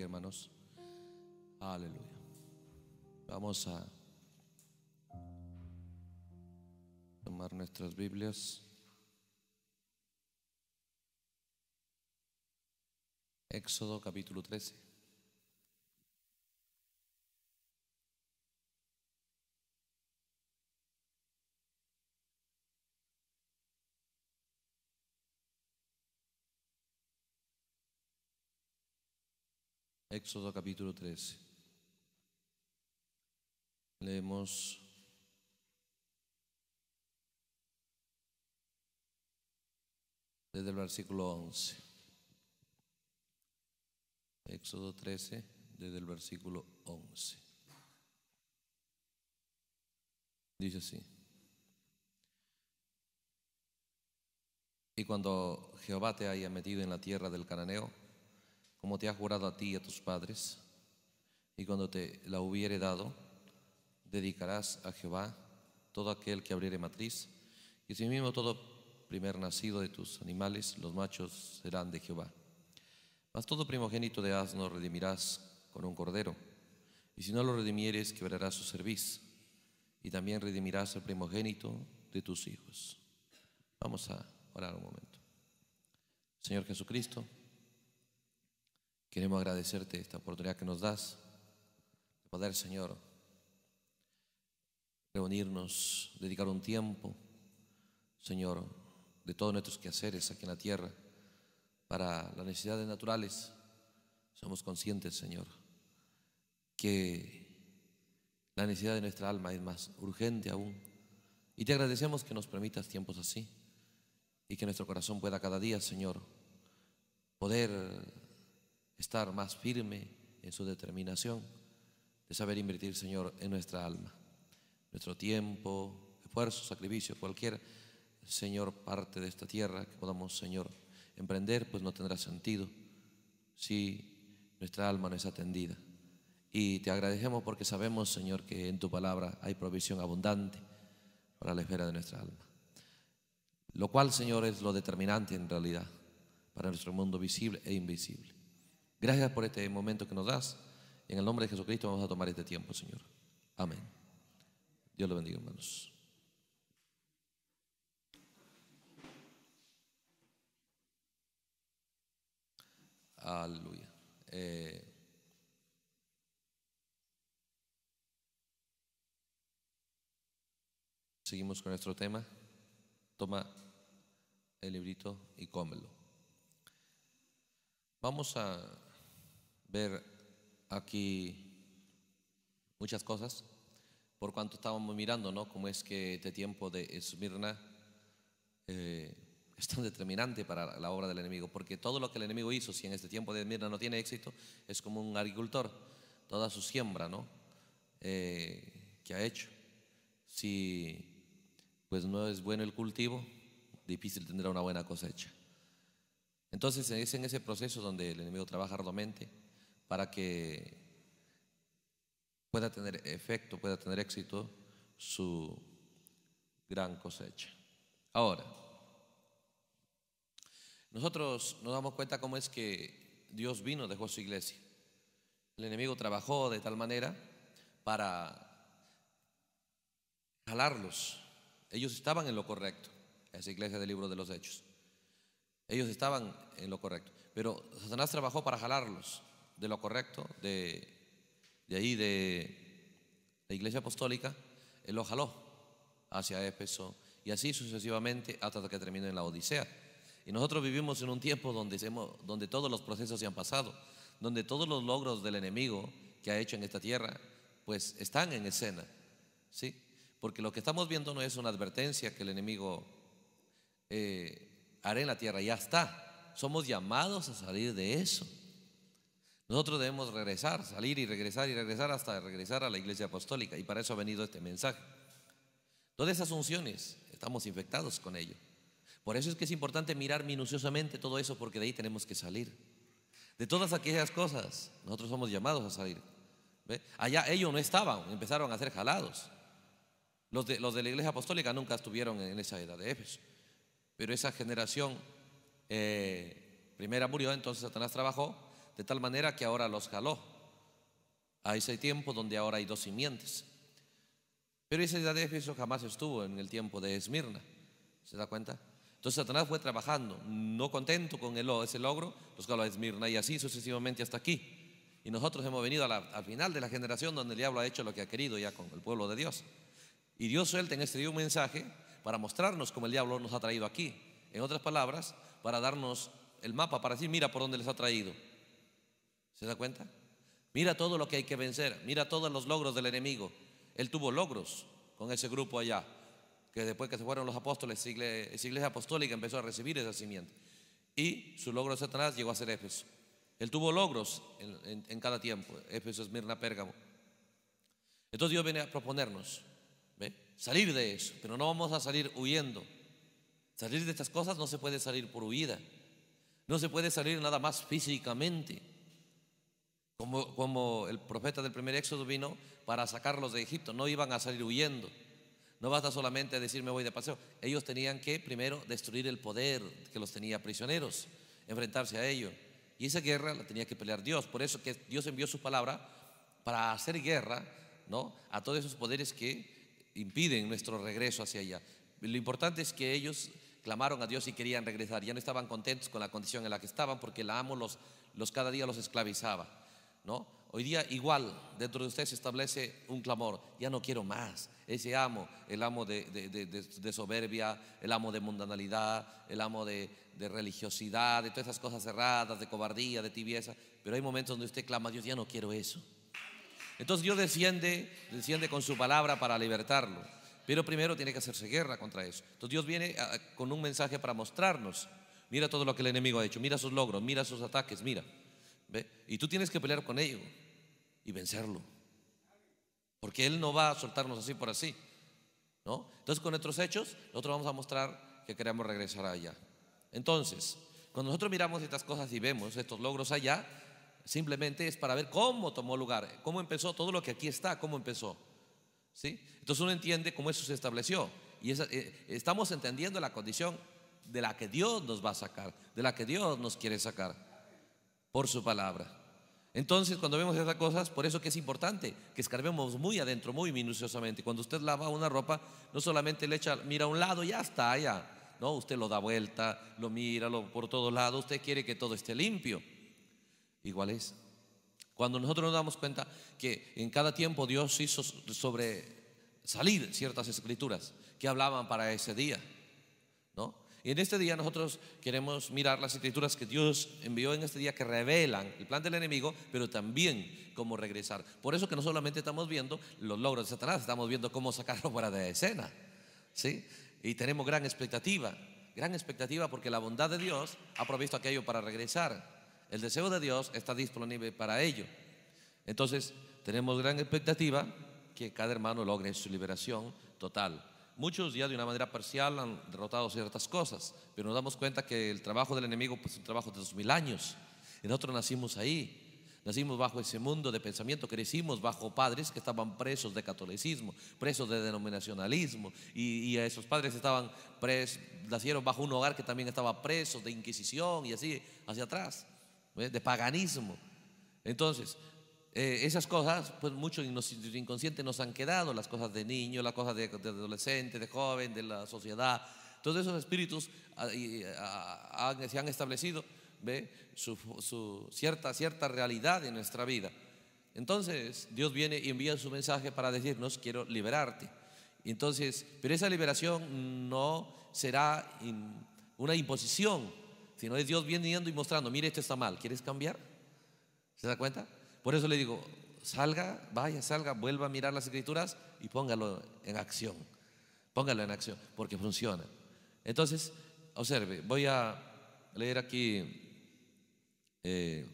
hermanos. Aleluya. Vamos a tomar nuestras Biblias. Éxodo capítulo 13. Éxodo capítulo 13. Leemos desde el versículo 11. Éxodo 13, desde el versículo 11. Dice así. Y cuando Jehová te haya metido en la tierra del cananeo, como te ha jurado a ti y a tus padres, y cuando te la hubiere dado, dedicarás a Jehová todo aquel que abriere matriz, y si mismo todo primer nacido de tus animales, los machos serán de Jehová. Mas todo primogénito de asno redimirás con un cordero, y si no lo redimieres, quebrarás su cerviz, y también redimirás el primogénito de tus hijos. Vamos a orar un momento. Señor Jesucristo. Queremos agradecerte esta oportunidad que nos das de poder, Señor, reunirnos, dedicar un tiempo, Señor, de todos nuestros quehaceres aquí en la tierra para las necesidades naturales. Somos conscientes, Señor, que la necesidad de nuestra alma es más urgente aún. Y te agradecemos que nos permitas tiempos así y que nuestro corazón pueda cada día, Señor, poder estar más firme en su determinación de saber invertir, Señor, en nuestra alma, nuestro tiempo, esfuerzo, sacrificio, cualquier, Señor, parte de esta tierra que podamos, Señor, emprender, pues no tendrá sentido si nuestra alma no es atendida. Y te agradecemos porque sabemos, Señor, que en tu palabra hay provisión abundante para la esfera de nuestra alma. Lo cual, Señor, es lo determinante en realidad para nuestro mundo visible e invisible. Gracias por este momento que nos das. En el nombre de Jesucristo vamos a tomar este tiempo, Señor. Amén. Dios lo bendiga, hermanos. Aleluya. Eh, seguimos con nuestro tema. Toma el librito y cómelo. Vamos a ver aquí muchas cosas, por cuanto estábamos mirando, ¿no? Cómo es que este tiempo de Esmirna eh, es tan determinante para la obra del enemigo, porque todo lo que el enemigo hizo, si en este tiempo de Esmirna no tiene éxito, es como un agricultor, toda su siembra, ¿no? Eh, que ha hecho. Si pues no es bueno el cultivo, difícil tendrá una buena cosecha. Entonces es en ese proceso donde el enemigo trabaja arduamente para que pueda tener efecto, pueda tener éxito su gran cosecha. Ahora, nosotros nos damos cuenta cómo es que Dios vino, dejó su iglesia. El enemigo trabajó de tal manera para jalarlos. Ellos estaban en lo correcto, esa iglesia del libro de los Hechos. Ellos estaban en lo correcto, pero Satanás trabajó para jalarlos de lo correcto, de, ahí de la Iglesia Apostólica, el lo jaló hacia Éfeso y así sucesivamente hasta que termine la Odisea. Y nosotros vivimos en un tiempo donde, hemos, donde todos los procesos se han pasado, donde todos los logros del enemigo que ha hecho en esta tierra, pues están en escena, ¿sí? Porque lo que estamos viendo no es una advertencia que el enemigo eh, hará en la tierra, ya está. Somos llamados a salir de eso. Nosotros debemos regresar, salir y regresar y regresar hasta regresar a la iglesia apostólica. Y para eso ha venido este mensaje. Todas esas funciones estamos infectados con ello. Por eso es que es importante mirar minuciosamente todo eso, porque de ahí tenemos que salir. De todas aquellas cosas, nosotros somos llamados a salir. Allá ellos no estaban, empezaron a ser jalados. Los de, los de la iglesia apostólica nunca estuvieron en esa edad de Éfeso. Pero esa generación, eh, primera murió, entonces Satanás trabajó, de tal manera que ahora los jaló a ese tiempo donde ahora hay dos simientes. Pero ese idea de Éfeso jamás estuvo en el tiempo de Esmirna. ¿Se da cuenta? Entonces Satanás fue trabajando, no contento con ese logro, los jaló a Esmirna y así sucesivamente hasta aquí. Y nosotros hemos venido al final de la generación donde el diablo ha hecho lo que ha querido ya con el pueblo de Dios. Y Dios suelta en este día un mensaje para mostrarnos cómo el diablo nos ha traído aquí. En otras palabras, para darnos el mapa para decir, mira por dónde les ha traído. ¿Se da cuenta? Mira todo lo que hay que vencer, mira todos los logros del enemigo. Él tuvo logros con ese grupo allá, que después que se fueron los apóstoles, esa iglesia apostólica empezó a recibir esa simiente. Y su logro de Satanás llegó a ser Éfeso. Él tuvo logros en, cada tiempo, Éfeso, Esmirna, Pérgamo. Entonces Dios viene a proponernos salir de eso, pero no vamos a salir huyendo. Salir de estas cosas no se puede salir por huida, no se puede salir nada más físicamente. Como, el profeta del primer éxodo vino para sacarlos de Egipto, no iban a salir huyendo. No basta solamente decir me voy de paseo. Ellos tenían que primero destruir el poder que los tenía prisioneros, enfrentarse a ello. Y esa guerra la tenía que pelear Dios. Por eso que Dios envió su palabra para hacer guerra ¿no? a todos esos poderes que impiden nuestro regreso hacia allá. Lo importante es que ellos clamaron a Dios y querían regresar. Ya no estaban contentos con la condición en la que estaban porque el amo los, los cada día los esclavizaba. Hoy día igual dentro de usted se establece un clamor, ya no quiero más, ese amo, el amo de, soberbia, el amo de mundanalidad, el amo de, religiosidad, de todas esas cosas cerradas, de cobardía, de tibieza, pero hay momentos donde usted clama, Dios, ya no quiero eso. Entonces Dios desciende, desciende con su palabra para libertarlo, pero primero tiene que hacerse guerra contra eso. Entonces Dios viene ah, con un mensaje para mostrarnos, mira todo lo que el enemigo ha hecho, mira sus logros, mira sus ataques, mira. Y tú tienes que pelear con ello y vencerlo. Porque Él no va a soltarnos así por así. ¿no? Entonces, con nuestros hechos, nosotros vamos a mostrar que queremos regresar allá. Entonces, cuando nosotros miramos estas cosas y vemos estos logros allá, simplemente es para ver cómo tomó lugar, cómo empezó todo lo que aquí está, cómo empezó. ¿sí? Entonces uno entiende cómo eso se estableció. Y eh, estamos entendiendo la condición de la que Dios nos va a sacar, de la que Dios nos quiere sacar por su palabra. Entonces, cuando vemos esas cosas, por eso que es importante que escarbemos muy adentro, muy minuciosamente. Cuando usted lava una ropa, no solamente le echa, mira a un lado, ya está, allá. No, usted lo da vuelta, lo mira por todos lados, usted quiere que todo esté limpio. Igual es. Cuando nosotros nos damos cuenta que en cada tiempo Dios hizo sobre salir ciertas escrituras que hablaban para ese día. Y en este día nosotros queremos mirar las escrituras que Dios envió en este día que revelan el plan del enemigo, pero también cómo regresar. Por eso que no solamente estamos viendo los logros de Satanás, estamos viendo cómo sacarlo fuera de escena. ¿sí? Y tenemos gran expectativa, gran expectativa porque la bondad de Dios ha provisto aquello para regresar. El deseo de Dios está disponible para ello. Entonces, tenemos gran expectativa que cada hermano logre su liberación total. Muchos ya de una manera parcial han derrotado ciertas cosas, pero nos damos cuenta que el trabajo del enemigo pues, es un trabajo de dos mil años. nosotros nacimos ahí, Nacimos bajo ese mundo de pensamiento, crecimos bajo padres que estaban presos de catolicismo, presos de denominacionalismo, y, esos padres estaban pres, nacieron bajo un hogar que también estaba preso de inquisición y así hacia atrás, de paganismo. Entonces, eh, esas cosas, pues mucho en inconsciente nos han quedado, las cosas de niño, las cosas de, adolescente, de joven, de la sociedad. Todos esos espíritus ah, ah, se han establecido ¿ve? Su, cierta, cierta realidad en nuestra vida. Entonces Dios viene y envía su mensaje para decirnos, quiero liberarte. Entonces, pero esa liberación no será una imposición, sino es Dios viniendo y mostrando, mire, esto está mal, ¿quieres cambiar? ¿Se da cuenta? Por eso le digo, salga, vaya, salga, vuelva a mirar las escrituras y póngalo en acción. Póngalo en acción, porque funciona. Entonces, observe, voy a leer aquí eh,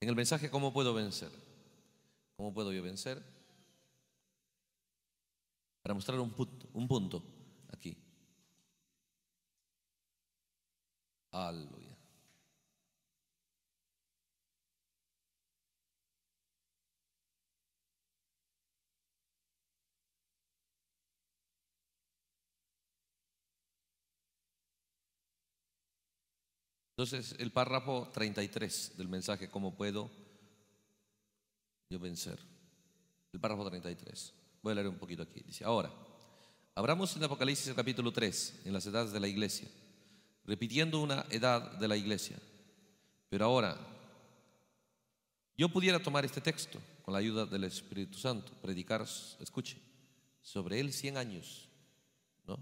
en el mensaje, ¿cómo puedo vencer? ¿Cómo puedo yo vencer? Para mostrar un Un punto. Aleluya. Entonces, el párrafo 33 del mensaje, ¿cómo puedo yo vencer? El párrafo 33. Voy a leer un poquito aquí. Dice, ahora, abramos en Apocalipsis capítulo 3, en las edades de la iglesia repitiendo una edad de la iglesia. Pero ahora, yo pudiera tomar este texto con la ayuda del Espíritu Santo, predicar, escuche, sobre él 100 años, ¿no?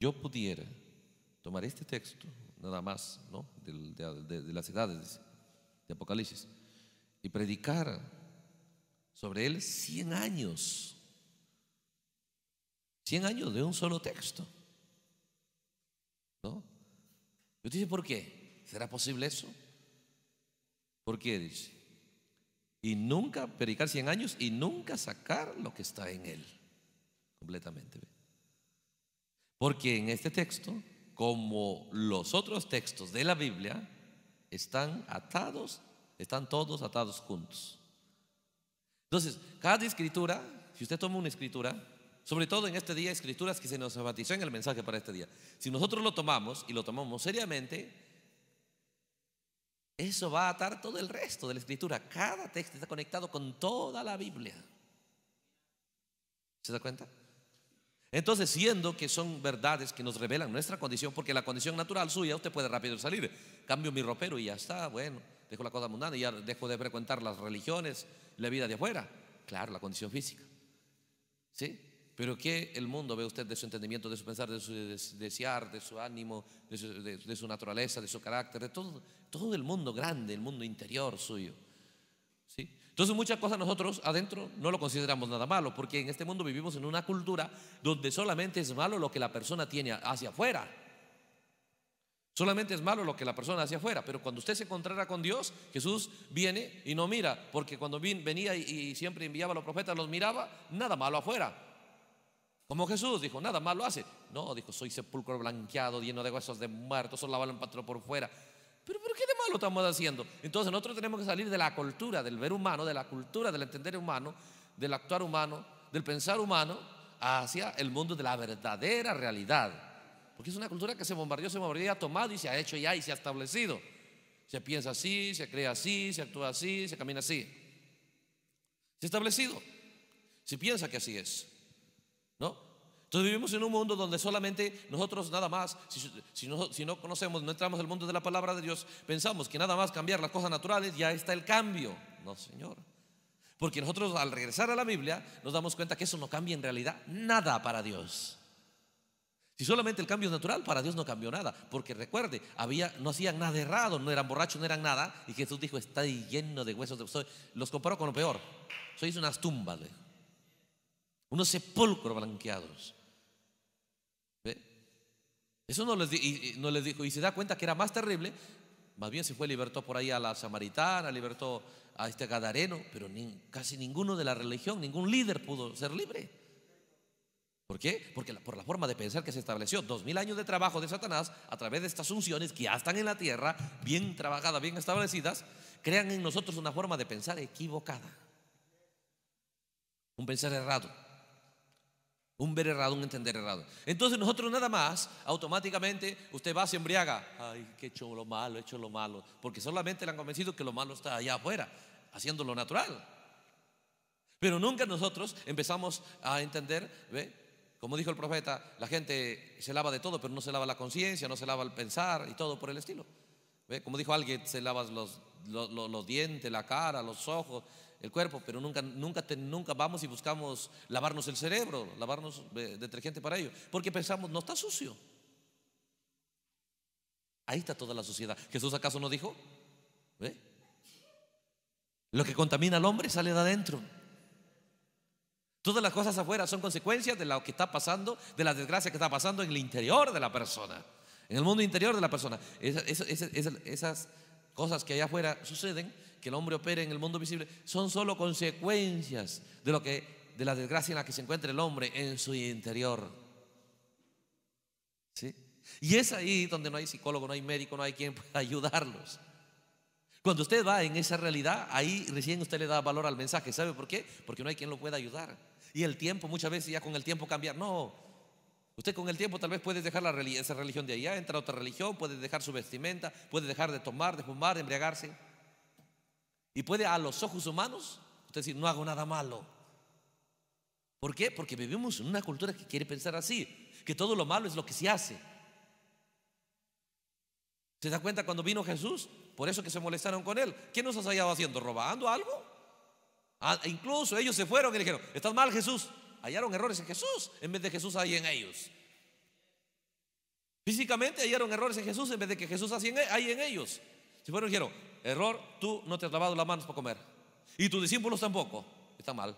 Yo pudiera tomar este texto, nada más, ¿no? De, de las edades de Apocalipsis, y predicar sobre él 100 años. 100 años de un solo texto. ¿No? te dice, ¿por qué? ¿Será posible eso? ¿Por qué? Dice. Y nunca predicar 100 años y nunca sacar lo que está en él. Completamente. Porque en este texto, como los otros textos de la Biblia, están atados, están todos atados juntos. Entonces, cada escritura, si usted toma una escritura, sobre todo en este día, escrituras que se nos enfatizó en el mensaje para este día. Si nosotros lo tomamos y lo tomamos seriamente, eso va a atar todo el resto de la escritura. Cada texto está conectado con toda la Biblia. ¿Se da cuenta? Entonces, siendo que son verdades que nos revelan nuestra condición, porque la condición natural suya, usted puede rápido salir, cambio mi ropero y ya está, bueno, dejo la cosa mundana y ya dejo de frecuentar las religiones, la vida de afuera. Claro, la condición física. ¿Sí? Pero ¿qué el mundo ve usted de su entendimiento, de su pensar, de su desear, de su ánimo, de su, naturaleza, de su carácter, de todo, todo el mundo grande, el mundo interior suyo? ¿Sí? Entonces muchas cosas nosotros adentro no lo consideramos nada malo, porque en este mundo vivimos en una cultura donde solamente es malo lo que la persona tiene hacia afuera. Solamente es malo lo que la persona hacia afuera, pero cuando usted se encontrara con Dios, Jesús viene y no mira, porque cuando venía y siempre enviaba a los profetas, los miraba, nada malo afuera, como Jesús dijo, nada malo hace. No, dijo, soy sepulcro blanqueado, lleno de huesos de muertos, solo la patrón por fuera. Pero, pero ¿qué de malo estamos haciendo? Entonces nosotros tenemos que salir de la cultura, del ver humano, de la cultura, del entender humano, del actuar humano, del pensar humano, hacia el mundo de la verdadera realidad. Porque es una cultura que se bombardeó, se bombardeó y ha tomado y se ha hecho ya y se ha establecido. Se piensa así, se cree así, se actúa así, se camina así. Se ha establecido. Se piensa que así es. Entonces vivimos en un mundo donde solamente nosotros nada más, si, no, conocemos, no entramos al mundo de la palabra de Dios, pensamos que nada más cambiar las cosas naturales, ya está el cambio. No, Señor. Porque nosotros al regresar a la Biblia nos damos cuenta que eso no cambia en realidad nada para Dios. Si solamente el cambio es natural, para Dios no cambió nada. Porque recuerde, había, no hacían nada errado, no eran borrachos, no eran nada. Y Jesús dijo, está lleno de huesos. De... Los comparó con lo peor. Sois unas tumbas, unos sepulcros blanqueados. Eso no les, no les dijo, y se da cuenta que era más terrible, más bien se fue, libertó por ahí a la samaritana, libertó a este gadareno, pero ni, casi ninguno de la religión, ningún líder pudo ser libre. ¿Por qué? Porque por la forma de pensar que se estableció, dos mil años de trabajo de Satanás a través de estas unciones que ya están en la tierra, bien trabajadas, bien establecidas, crean en nosotros una forma de pensar equivocada, un pensar errado. Un ver errado, un entender errado. Entonces nosotros nada más, automáticamente, usted va, se embriaga. Ay, que he hecho lo malo, he hecho lo malo. Porque solamente le han convencido que lo malo está allá afuera, haciendo lo natural. Pero nunca nosotros empezamos a entender, ¿ve? Como dijo el profeta, la gente se lava de todo, pero no se lava la conciencia, no se lava el pensar y todo por el estilo. ¿Ve? Como dijo alguien, se lavas los, los, los dientes, la cara, los ojos, el cuerpo, pero nunca, nunca, nunca vamos y buscamos lavarnos el cerebro, lavarnos eh, detergente para ello, porque pensamos, no está sucio. Ahí está toda la sociedad. ¿Jesús acaso no dijo? Lo que contamina al hombre sale de adentro. Todas las cosas afuera son consecuencias de lo que está pasando, de la desgracia que está pasando en el interior de la persona, en el mundo interior de la persona. Esas, esas cosas que allá afuera suceden que el hombre opere en el mundo visible son solo consecuencias de, lo que, de la desgracia en la que se encuentra el hombre en su interior. ¿Sí? Y es ahí donde no hay psicólogo, no hay médico, no hay quien pueda ayudarlos. Cuando usted va en esa realidad, ahí recién usted le da valor al mensaje. ¿Sabe por qué? Porque no hay quien lo pueda ayudar. Y el tiempo, muchas veces ya con el tiempo cambiar. No, Usted con el tiempo tal vez puede dejar esa religión de allá, entra otra religión, puede dejar su vestimenta, puede dejar de tomar, de fumar, de embriagarse. Y puede a los ojos humanos usted decir, no hago nada malo. ¿Por qué? Porque vivimos en una cultura que quiere pensar así, que todo lo malo es lo que se hace. ¿Se da cuenta cuando vino Jesús? Por eso que se molestaron con él. ¿Qué nos has hallado haciendo? ¿Robando algo? Ah, incluso ellos se fueron y dijeron, estás mal Jesús. Hallaron errores en Jesús en vez de Jesús ahí en ellos. Físicamente hallaron errores en Jesús en vez de que Jesús e, ahí en ellos. Si fueron dijeron, error, tú no te has lavado las manos para comer. Y tus discípulos tampoco. Está mal.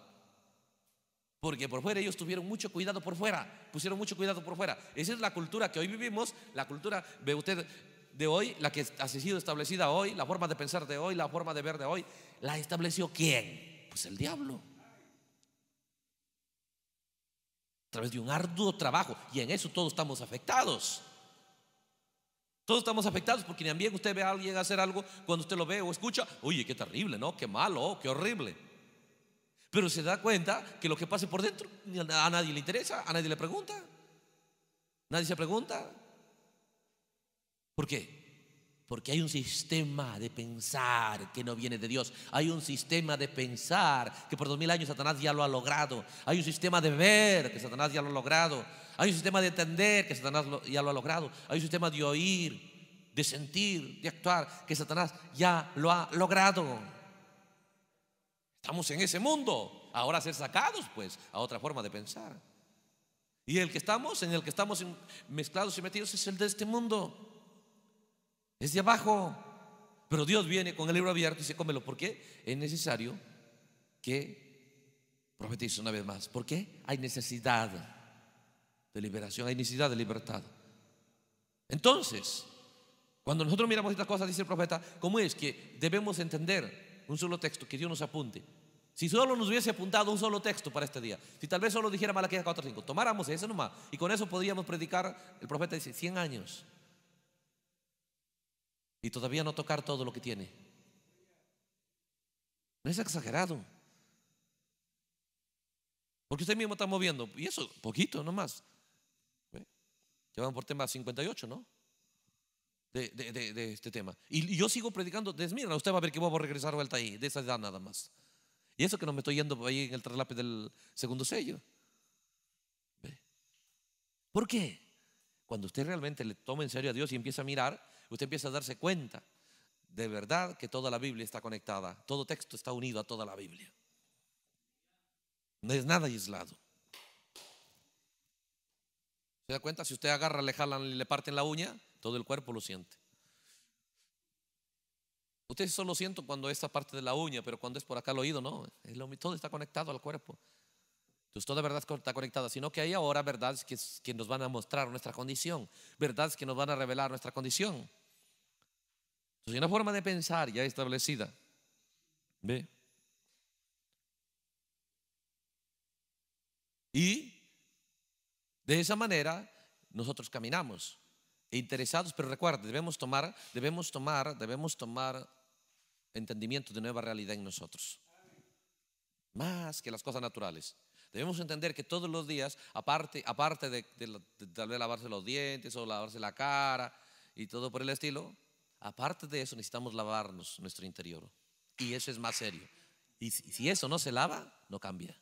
Porque por fuera ellos tuvieron mucho cuidado por fuera, pusieron mucho cuidado por fuera. Esa es la cultura que hoy vivimos, la cultura de usted de hoy, la que ha sido establecida hoy, la forma de pensar de hoy, la forma de ver de hoy, la estableció quién? Pues el diablo. A través de un arduo trabajo y en eso todos estamos afectados. Todos estamos afectados porque ni ambiente usted ve a alguien hacer algo, cuando usted lo ve o escucha, oye, qué terrible, ¿no? Qué malo, oh, qué horrible. Pero se da cuenta que lo que pase por dentro a nadie le interesa, a nadie le pregunta. Nadie se pregunta. ¿Por qué? Porque hay un sistema de pensar que no viene de Dios. Hay un sistema de pensar que por dos mil años Satanás ya lo ha logrado. Hay un sistema de ver que Satanás ya lo ha logrado hay un sistema de entender que Satanás ya lo ha logrado, hay un sistema de oír, de sentir, de actuar que Satanás ya lo ha logrado. Estamos en ese mundo, ahora ser sacados pues a otra forma de pensar. Y el que estamos, en el que estamos mezclados y metidos es el de este mundo. Es de abajo. Pero Dios viene con el libro abierto y dice, cómelo. ¿Por qué? Es necesario que profetice una vez más. ¿Por qué? Hay necesidad de liberación, hay necesidad de libertad. Entonces, cuando nosotros miramos estas cosas, dice el profeta, ¿cómo es que debemos entender un solo texto, que Dios nos apunte? Si solo nos hubiese apuntado un solo texto para este día, si tal vez solo dijera Malaquías 4.5, tomáramos eso nomás y con eso podríamos predicar, el profeta dice, 100 años y todavía no tocar todo lo que tiene. No es exagerado. Porque usted mismo está moviendo, y eso, poquito nomás, Llevan por tema 58, ¿no? De, este tema. Y, yo sigo predicando de Usted va a ver que vamos a regresar vuelta ahí, de esa edad nada más. Y eso que no me estoy yendo ahí en el traslape del segundo sello. ¿Por qué? Cuando usted realmente le toma en serio a Dios y empieza a mirar, usted empieza a darse cuenta de verdad que toda la Biblia está conectada, todo texto está unido a toda la Biblia. No es nada aislado. ¿Se da cuenta? Si usted agarra, le jalan y le parten la uña, todo el cuerpo lo siente. usted solo sienten cuando esta parte de la uña, pero cuando es por acá el oído, no. todo está conectado al cuerpo. Entonces toda verdad está conectada, sino que hay ahora verdades que, que nos van a mostrar nuestra condición, verdades que nos van a revelar nuestra condición. Entonces una forma de pensar ya establecida. ¿Ve? Y de esa manera nosotros caminamos interesados, pero recuerda, debemos tomar, debemos tomar, debemos tomar entendimiento de nueva realidad en nosotros. Más que las cosas naturales. Debemos entender que todos los días, aparte, aparte de, lavarse los dientes o lavarse la cara y todo por el estilo, aparte de eso necesitamos lavarnos nuestro interior. Y eso es más serio. Y si eso no se lava, no cambia.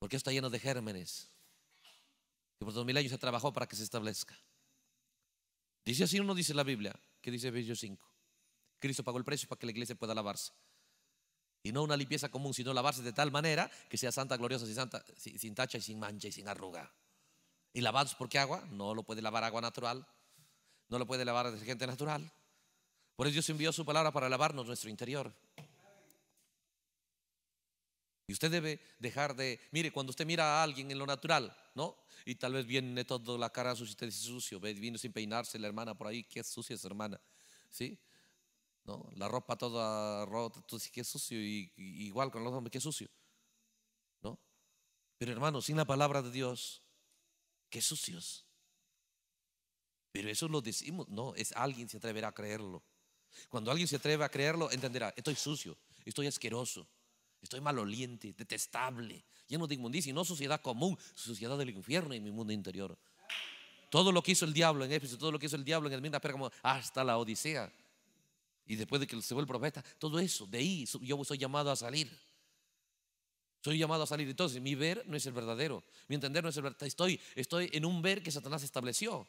Porque está lleno de gérmenes que por dos mil años se trabajó para que se establezca. Dice así uno, dice la Biblia, que dice Efesios 5. Cristo pagó el precio para que la iglesia pueda lavarse. Y no una limpieza común, sino lavarse de tal manera que sea santa, gloriosa, sin, tacha y sin mancha y sin arruga. Y lavados qué agua, no lo puede lavar agua natural, no lo puede lavar gente natural. Por eso Dios envió su palabra para lavarnos nuestro interior. Y usted debe dejar de, mire, cuando usted mira a alguien en lo natural, ¿no? Y tal vez viene toda la cara sucia, usted dice sucio, vino sin peinarse la hermana por ahí, qué sucia es hermana, ¿sí? ¿No? La ropa toda rota, tú dices, qué sucio, y, igual con los hombres, qué sucio, ¿no? Pero hermano, sin la palabra de Dios, qué sucios. Pero eso lo decimos, no, es alguien se atreverá a creerlo. Cuando alguien se atreve a creerlo, entenderá, estoy sucio, estoy asqueroso Estoy maloliente, detestable, lleno de inmundicia y no sociedad común, sociedad del infierno y mi mundo interior. Todo lo que hizo el diablo en Éfeso, todo lo que hizo el diablo en el Minda hasta la Odisea. Y después de que se fue el profeta, todo eso, de ahí yo soy llamado a salir. Soy llamado a salir. Entonces, mi ver no es el verdadero, mi entender no es el verdadero. Estoy, estoy en un ver que Satanás estableció.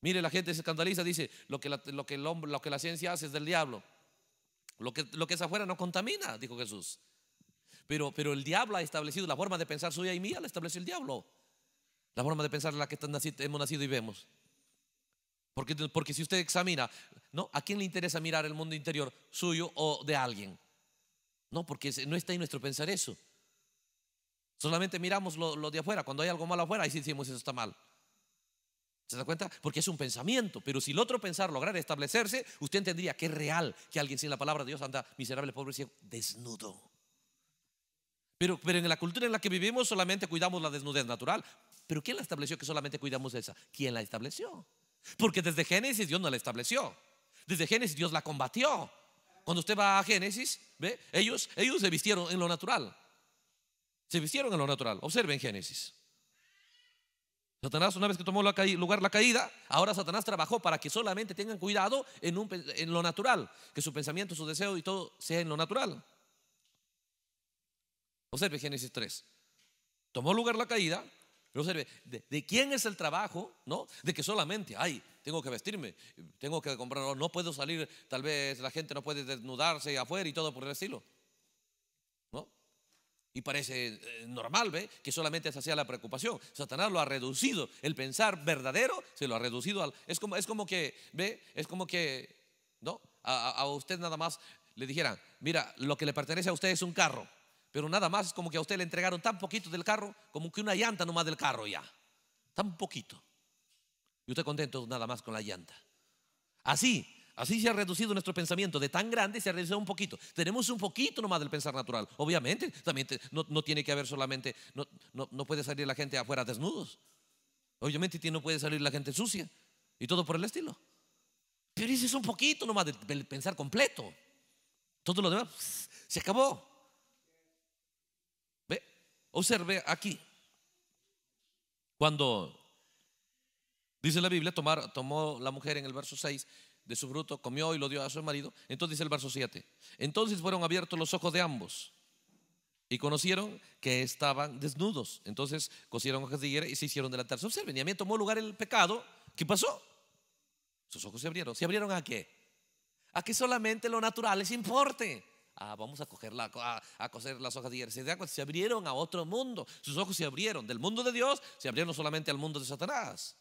Mire, la gente se escandaliza, dice, lo que lo que el hombre, lo que la ciencia hace es del diablo. Lo que, es afuera no contamina, dijo Jesús. Pero, pero el diablo ha establecido la forma de pensar suya y mía, la estableció el diablo. La forma de pensar en la que hemos nacido y vemos. Porque, porque si usted examina, ¿no? ¿a quién le interesa mirar el mundo interior suyo o de alguien? No, porque no está en nuestro pensar eso. Solamente miramos lo, de afuera. Cuando hay algo malo afuera, ahí sí decimos eso está mal. ¿Se da cuenta? Porque es un pensamiento. Pero si el otro pensar lograra establecerse, usted entendería que es real que alguien sin la palabra de Dios anda miserable, pobre, ciego, desnudo. Pero, pero en la cultura en la que vivimos solamente cuidamos la desnudez natural. Pero ¿quién la estableció que solamente cuidamos esa? ¿Quién la estableció? Porque desde Génesis Dios no la estableció. Desde Génesis Dios la combatió. Cuando usted va a Génesis, ¿ve? Ellos, ellos se vistieron en lo natural. Se vistieron en lo natural. Observen Génesis. Satanás, una vez que tomó lugar la caída, ahora Satanás trabajó para que solamente tengan cuidado en, lo natural, que su pensamiento, su deseo y todo sea en lo natural. Observe Génesis 3. Tomó lugar la caída, pero observe, de, quién es el trabajo? ¿No? De que solamente, ay, tengo que vestirme, tengo que comprar, no puedo salir, tal vez la gente no puede desnudarse afuera y todo por el estilo. Y parece eh, normal, ¿ve? Que solamente esa sea la preocupación. Satanás lo ha reducido. El pensar verdadero se lo ha reducido al. Es como, es como que, ¿ve? Es como que, ¿no? A, a usted nada más le dijeran, mira, lo que le pertenece a usted es un carro. Pero nada más es como que a usted le entregaron tan poquito del carro, como que una llanta nomás del carro ya. Tan poquito. Y usted contento nada más con la llanta. Así Así se ha reducido nuestro pensamiento, de tan grande se ha reducido un poquito. Tenemos un poquito nomás del pensar natural. Obviamente, también no, tiene que haber solamente, no, no, puede salir la gente afuera desnudos. Obviamente no puede salir la gente sucia y todo por el estilo. Pero ese un poquito nomás del, pensar completo. Todo lo demás se acabó. ¿Ve? Observe aquí. Cuando dice la Biblia, tomar, tomó la mujer en el verso 6 de su fruto comió y lo dio a su marido. Entonces dice el verso 7, entonces fueron abiertos los ojos de ambos y conocieron que estaban desnudos. Entonces cosieron hojas de higuera y se hicieron delantarse. Observen, y a mí tomó lugar el pecado. ¿Qué pasó? Sus ojos se abrieron. ¿Se abrieron a qué? A que solamente lo natural les importe. Ah, vamos a, coger la, a, a coser las hojas de higuera. Se abrieron a otro mundo. Sus ojos se abrieron del mundo de Dios, se abrieron solamente al mundo de Satanás.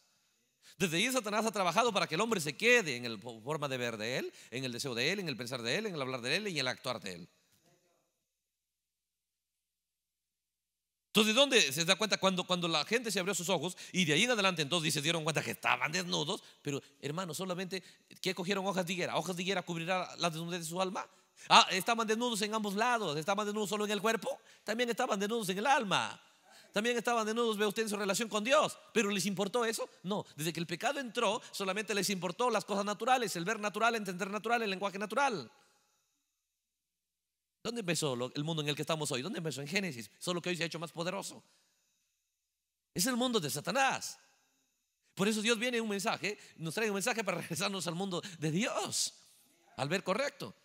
Desde ahí Satanás ha trabajado para que el hombre se quede en la forma de ver de él, en el deseo de él, en el pensar de él, en el hablar de él y en el actuar de él. Entonces, ¿dónde se da cuenta? Cuando, cuando la gente se abrió sus ojos y de ahí en adelante entonces se dieron cuenta que estaban desnudos, pero hermano, solamente que cogieron hojas de higuera, hojas de higuera cubrirá la desnudez de su alma. Ah, estaban desnudos en ambos lados, estaban desnudos solo en el cuerpo, también estaban desnudos en el alma también estaban desnudos, ve usted en su relación con Dios. Pero ¿les importó eso? No, desde que el pecado entró, solamente les importó las cosas naturales, el ver natural, entender natural, el lenguaje natural. ¿Dónde empezó el mundo en el que estamos hoy? ¿Dónde empezó? En Génesis, solo que hoy se ha hecho más poderoso. Es el mundo de Satanás. Por eso Dios viene un mensaje, nos trae un mensaje para regresarnos al mundo de Dios, al ver correcto.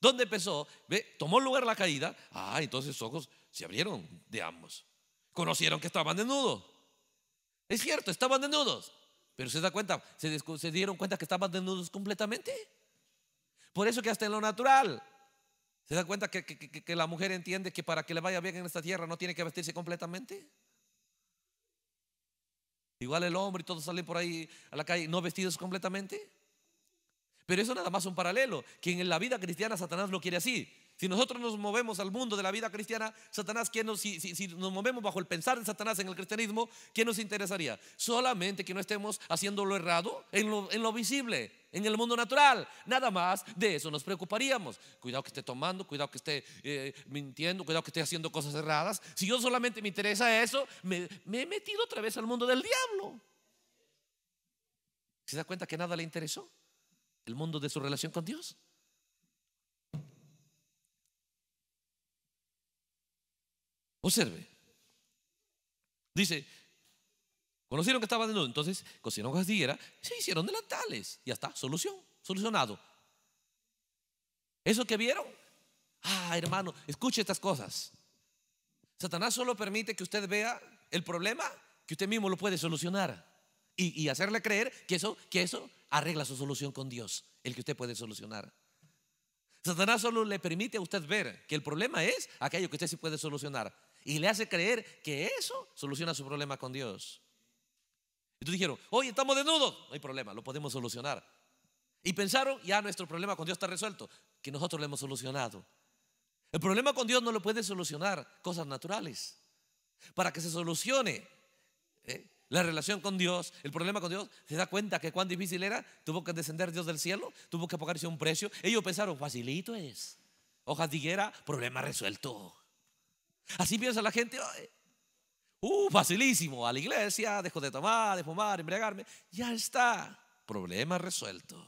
¿Dónde empezó? Ve, tomó lugar la caída. Ah, entonces ojos se abrieron de ambos. Conocieron que estaban desnudos. Es cierto, estaban desnudos. Pero se da cuenta, se, dieron cuenta que estaban desnudos completamente. Por eso que hasta en lo natural. ¿Se da cuenta que, la mujer entiende que para que le vaya bien en esta tierra no tiene que vestirse completamente? Igual el hombre y todos sale por ahí a la calle no vestidos completamente. Pero eso nada más un paralelo, que en la vida cristiana Satanás lo quiere así. Si nosotros nos movemos al mundo de la vida cristiana, Satanás, ¿quién si, nos movemos bajo el pensar de Satanás en el cristianismo, ¿qué nos interesaría? Solamente que no estemos haciendo lo errado en lo, visible, en el mundo natural. Nada más de eso nos preocuparíamos. Cuidado que esté tomando, cuidado que esté eh, mintiendo, cuidado que esté haciendo cosas erradas. Si yo solamente me interesa eso, me, me he metido otra vez al mundo del diablo. ¿Se da cuenta que nada le interesó? El mundo de su relación con Dios. Observe. Dice, conocieron que estaba de nuevo entonces cocinaron castillera, se hicieron delantales. Ya está, solución, solucionado. ¿Eso que vieron? Ah, hermano, escuche estas cosas. Satanás solo permite que usted vea el problema que usted mismo lo puede solucionar y, y hacerle creer que eso, que eso arregla su solución con Dios, el que usted puede solucionar. Satanás solo le permite a usted ver que el problema es aquello que usted sí puede solucionar y le hace creer que eso soluciona su problema con Dios. Y tú dijeron, hoy estamos desnudos, no hay problema, lo podemos solucionar. Y pensaron, ya nuestro problema con Dios está resuelto, que nosotros lo hemos solucionado. El problema con Dios no lo puede solucionar cosas naturales. Para que se solucione ¿eh? la relación con Dios, el problema con Dios, se da cuenta que cuán difícil era, tuvo que descender Dios del cielo, tuvo que pagarse un precio. Ellos pensaron, facilito es, hojas de higuera, problema resuelto. Así piensa la gente. Uh, facilísimo. A la iglesia, dejo de tomar, de fumar, embriagarme. Ya está. Problema resuelto.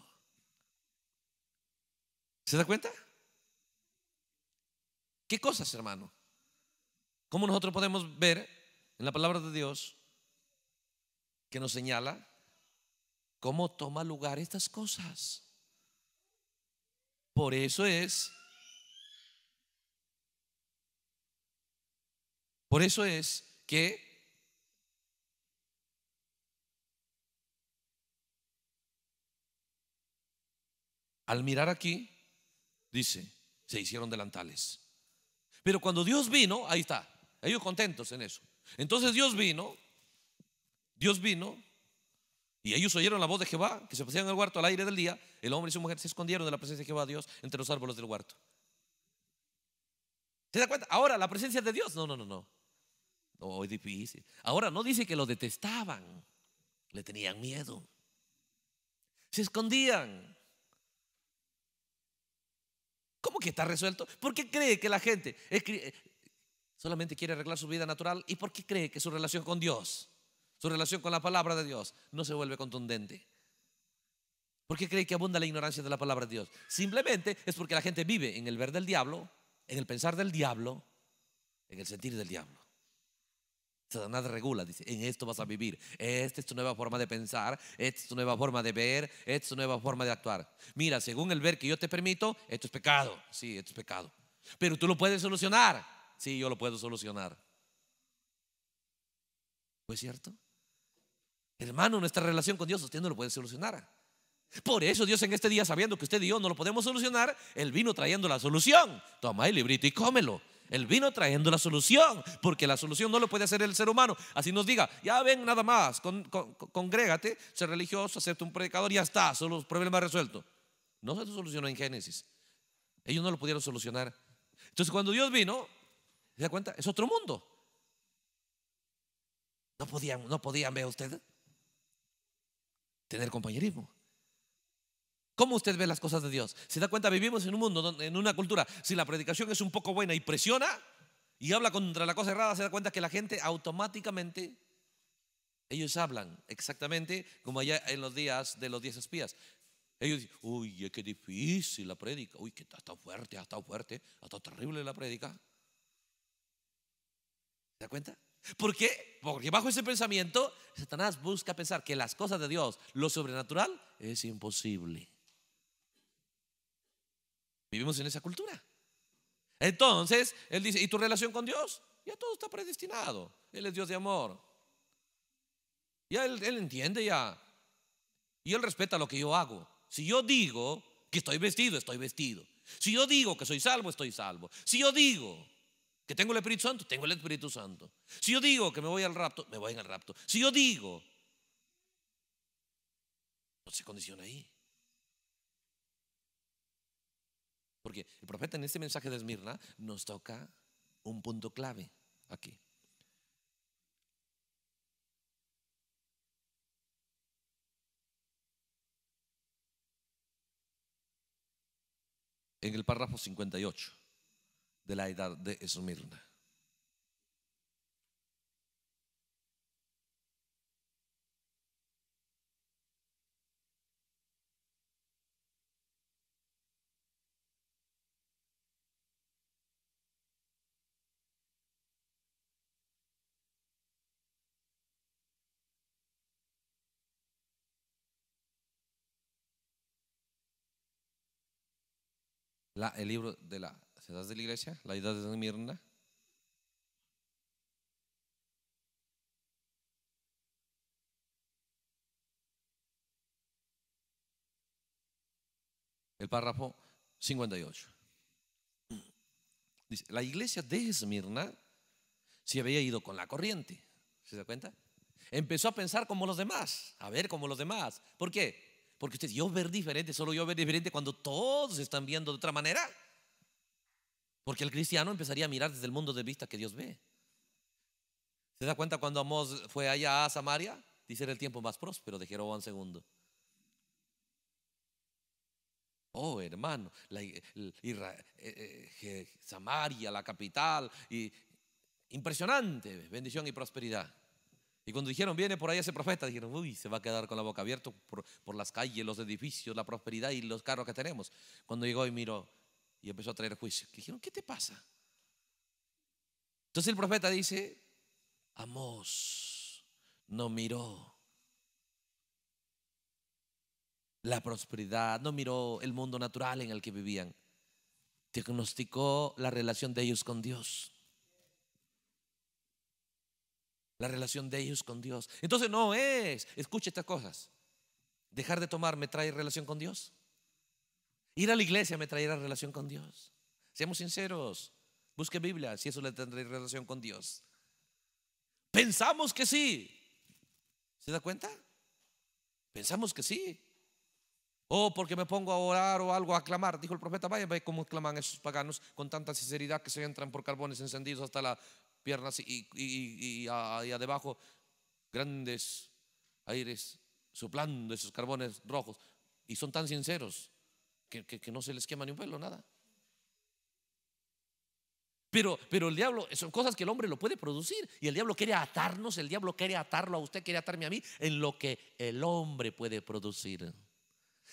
¿Se da cuenta? ¿Qué cosas, hermano? ¿Cómo nosotros podemos ver en la palabra de Dios que nos señala cómo toma lugar estas cosas? Por eso es Por eso es que al mirar aquí, dice, se hicieron delantales. Pero cuando Dios vino, ahí está, ellos contentos en eso. Entonces Dios vino, Dios vino, y ellos oyeron la voz de Jehová, que se paseaban en el huerto al aire del día. El hombre y su mujer se escondieron de la presencia de Jehová Dios entre los árboles del huerto. ¿Se da cuenta? Ahora la presencia de Dios. No, no, no, no. No, oh, es difícil. Ahora no dice que lo detestaban, le tenían miedo. Se escondían. ¿Cómo que está resuelto? ¿Por qué cree que la gente solamente quiere arreglar su vida natural? ¿Y por qué cree que su relación con Dios, su relación con la palabra de Dios, no se vuelve contundente? ¿Por qué cree que abunda la ignorancia de la palabra de Dios? Simplemente es porque la gente vive en el ver del diablo, en el pensar del diablo, en el sentir del diablo nada regula, dice, en esto vas a vivir, esta es tu nueva forma de pensar, esta es tu nueva forma de ver, esta es tu nueva forma de actuar. Mira, según el ver que yo te permito, esto es pecado, sí, esto es pecado. Pero tú lo puedes solucionar, sí, yo lo puedo solucionar. ¿No es cierto? Hermano, nuestra relación con Dios usted no lo puede solucionar. Por eso Dios en este día, sabiendo que usted y yo no lo podemos solucionar, Él vino trayendo la solución. Toma el librito y cómelo. Él vino trayendo la solución, porque la solución no lo puede hacer el ser humano. Así nos diga, ya ven nada más, con, congrégate, ser religioso, acepta un predicador, y ya está, Son los problemas resueltos. No se solucionó en Génesis. Ellos no lo pudieron solucionar. Entonces cuando Dios vino, ¿se da cuenta? Es otro mundo. No podían, no podían, ver usted, tener compañerismo. ¿Cómo usted ve las cosas de Dios? ¿Se da cuenta? Vivimos en un mundo, en una cultura. Si la predicación es un poco buena y presiona y habla contra la cosa errada, se da cuenta que la gente automáticamente, ellos hablan exactamente como allá en los días de los diez espías. Ellos dicen, uy, eh, qué difícil la prédica uy, que está, fuerte, está fuerte, está terrible la prédica ¿Se da cuenta? ¿Por qué? Porque bajo ese pensamiento, Satanás busca pensar que las cosas de Dios, lo sobrenatural, es imposible. Vivimos en esa cultura. Entonces, Él dice, ¿y tu relación con Dios? Ya todo está predestinado. Él es Dios de amor. Ya Él, entiende ya. Y Él respeta lo que yo hago. Si yo digo que estoy vestido, estoy vestido. Si yo digo que soy salvo, estoy salvo. Si yo digo que tengo el Espíritu Santo, tengo el Espíritu Santo. Si yo digo que me voy al rapto, me voy en al rapto. Si yo digo, no se condiciona ahí. Porque el profeta en este mensaje de Esmirna nos toca un punto clave aquí. En el párrafo 58 de la edad de Esmirna. el libro de la ciudad de la iglesia, la edad de Esmirna El párrafo 58. Dice, la iglesia de Esmirna se había ido con la corriente. ¿Se da cuenta? Empezó a pensar como los demás, a ver como los demás. ¿Por qué? Porque usted, yo ver diferente, solo yo ver diferente cuando todos están viendo de otra manera. Porque el cristiano empezaría a mirar desde el mundo de vista que Dios ve. ¿Se da cuenta cuando Amós fue allá a Samaria? Dice era el tiempo más próspero de Jeroboam II. Oh, hermano, eh, eh, Samaria, la capital, impresionante, bendición y prosperidad. Y cuando dijeron, viene por ahí ese profeta, dijeron, uy, se va a quedar con la boca abierta por, las calles, los edificios, la prosperidad y los carros que tenemos. Cuando llegó y miró y empezó a traer juicio, dijeron, ¿qué te pasa? Entonces el profeta dice, Amós no miró la prosperidad, no miró el mundo natural en el que vivían, diagnosticó la relación de ellos con Dios. la relación de ellos con Dios. Entonces no es, escuche estas cosas, dejar de tomar me trae relación con Dios. Ir a la iglesia me traerá relación con Dios. Seamos sinceros, busque Biblia si eso le tendrá relación con Dios. Pensamos que sí. ¿Se da cuenta? Pensamos que sí. O porque me pongo a orar o algo a clamar. Dijo el profeta, vaya, ve cómo claman esos paganos con tanta sinceridad que se entran por carbones encendidos hasta la piernas y, y, y, debajo grandes aires soplando esos carbones rojos. Y son tan sinceros que, que no se les quema ni un pelo, nada. Pero, pero, el diablo, son cosas que el hombre lo puede producir. Y el diablo quiere atarnos, el diablo quiere atarlo a usted, quiere atarme a mí, en lo que el hombre puede producir.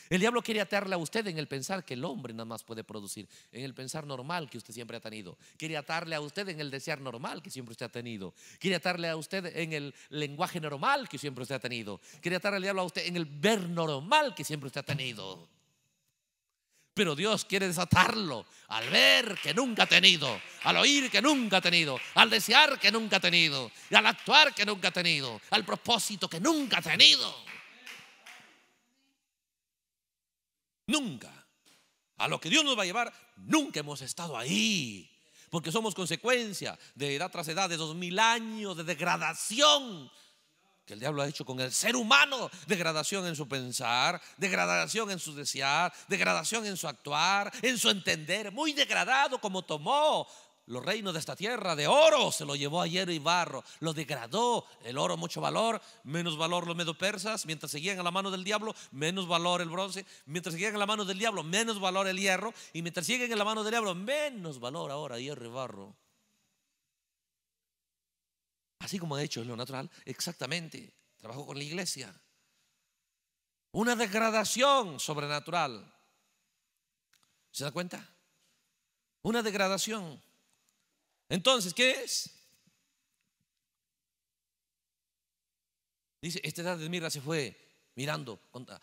El diablo quiere atarle a usted en el pensar que el hombre nada más puede producir, en el pensar normal que usted siempre ha tenido. Quiere atarle a usted en el desear normal que siempre usted ha tenido. Quiere atarle a usted en el lenguaje normal que siempre usted ha tenido. Quiere atarle al diablo a usted en el ver normal que siempre usted ha tenido. Pero Dios quiere desatarlo al ver que nunca ha tenido, al oír que nunca ha tenido, al desear que nunca ha tenido, Y al actuar que nunca ha tenido, al propósito que nunca ha tenido. Nunca. A lo que Dios nos va a llevar, nunca hemos estado ahí. Porque somos consecuencia de edad tras edad, de dos mil años de degradación que el diablo ha hecho con el ser humano. Degradación en su pensar, degradación en su desear, degradación en su actuar, en su entender. Muy degradado como tomó los reinos de esta tierra de oro, se lo llevó a hierro y barro, lo degradó, el oro mucho valor, menos valor los medo persas, mientras seguían a la mano del diablo, menos valor el bronce, mientras seguían a la mano del diablo, menos valor el hierro, y mientras siguen en la mano del diablo, menos valor ahora hierro y barro. Así como ha hecho en lo natural, exactamente, trabajo con la iglesia. Una degradación sobrenatural. ¿Se da cuenta? Una degradación. Entonces, ¿qué es? Dice, esta edad de mira se fue mirando,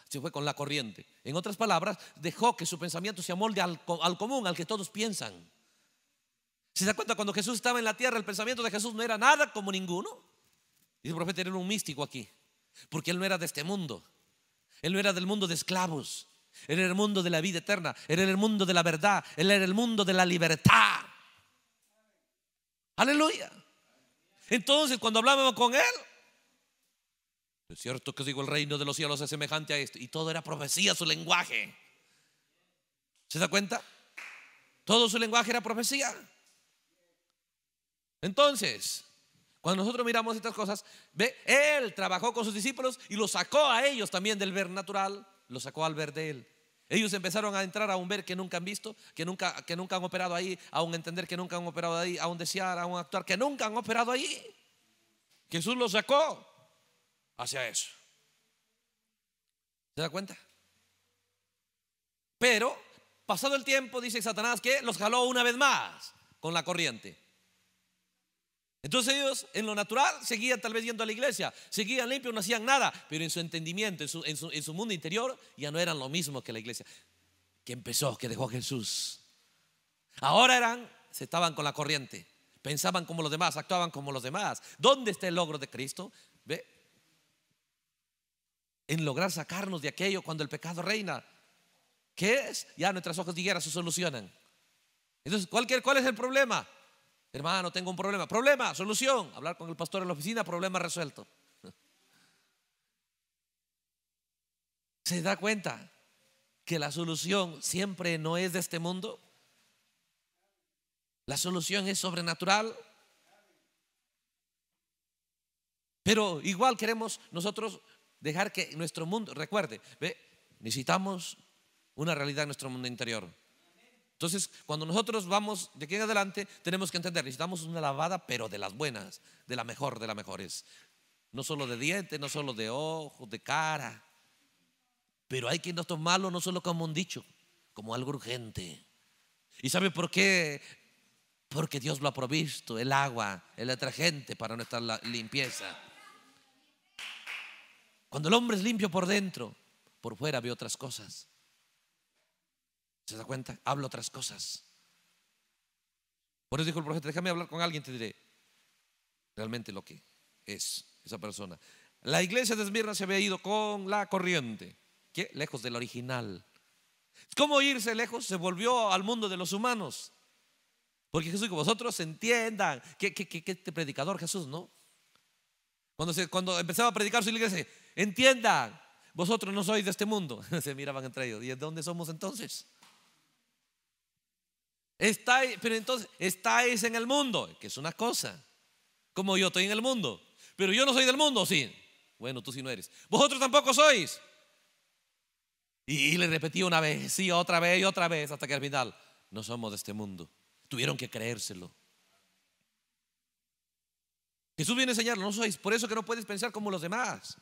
se fue con la corriente. En otras palabras, dejó que su pensamiento se amolde al, común, al que todos piensan. ¿Se da cuenta cuando Jesús estaba en la tierra, el pensamiento de Jesús no era nada como ninguno? Dice el profeta, era un místico aquí, porque él no era de este mundo. Él no era del mundo de esclavos. Él era el mundo de la vida eterna. Él era el mundo de la verdad. Él era el mundo de la libertad. Aleluya. Entonces, cuando hablábamos con él, es cierto que digo, el reino de los cielos es semejante a esto. Y todo era profecía, su lenguaje. ¿Se da cuenta? Todo su lenguaje era profecía. Entonces, cuando nosotros miramos estas cosas, ve, él trabajó con sus discípulos y lo sacó a ellos también del ver natural, lo sacó al ver de él. Ellos empezaron a entrar, a un ver que nunca han visto, que nunca, que nunca han operado ahí, A un entender que nunca han operado ahí, A un desear, a un actuar, que nunca han operado ahí. Jesús los sacó hacia eso. ¿Se da cuenta? Pero, pasado el tiempo, dice Satanás que los jaló una vez más con la corriente. Entonces ellos en lo natural seguían tal vez yendo a la iglesia, seguían limpios, no hacían nada, pero en su entendimiento, en su, mundo interior, ya no eran lo mismo que la iglesia que empezó, que dejó Jesús. Ahora eran, se estaban con la corriente, pensaban como los demás, actuaban como los demás. ¿Dónde está el logro de Cristo? Ve, en lograr sacarnos de aquello cuando el pecado reina. ¿Qué es? Ya nuestras ojos higueras se solucionan. Entonces, ¿cuál, ¿cuál es el problema? Hermano, tengo un problema. Problema, solución. Hablar con el pastor en la oficina, problema resuelto. ¿Se da cuenta que la solución siempre no es de este mundo? La solución es sobrenatural. Pero igual queremos nosotros dejar que nuestro mundo, recuerde, ¿ve? necesitamos una realidad en nuestro mundo interior. Entonces, cuando nosotros vamos de aquí en adelante, tenemos que entender, necesitamos una lavada, pero de las buenas, de la mejor, de las mejores. No solo de dientes, no solo de ojos, de cara. Pero hay que no tomarlo no solo como un dicho, como algo urgente. ¿Y sabe por qué? Porque Dios lo ha provisto, el agua, el detergente para nuestra limpieza. Cuando el hombre es limpio por dentro, por fuera ve otras cosas. ¿Se da cuenta? Hablo otras cosas. Por eso dijo el profeta, déjame hablar con alguien, te diré realmente lo que es esa persona. La iglesia de Esmirna se había ido con la corriente, ¿Qué? lejos del original. ¿Cómo irse lejos? Se volvió al mundo de los humanos. Porque Jesús, dijo vosotros entiendan que, este predicador Jesús, ¿no? Cuando, cuando empezaba a predicar su iglesia, entiendan, vosotros no sois de este mundo. Se miraban entre ellos. ¿Y de dónde somos entonces? Estáis, pero entonces, estáis en el mundo, que es una cosa. Como yo estoy en el mundo. Pero yo no soy del mundo, sí. Bueno, tú sí no eres. Vosotros tampoco sois. Y, le repetí una vez, sí, otra vez y otra vez, hasta que al final, no somos de este mundo. Tuvieron que creérselo. Jesús viene a enseñarlo, no sois. Por eso que no puedes pensar como los demás.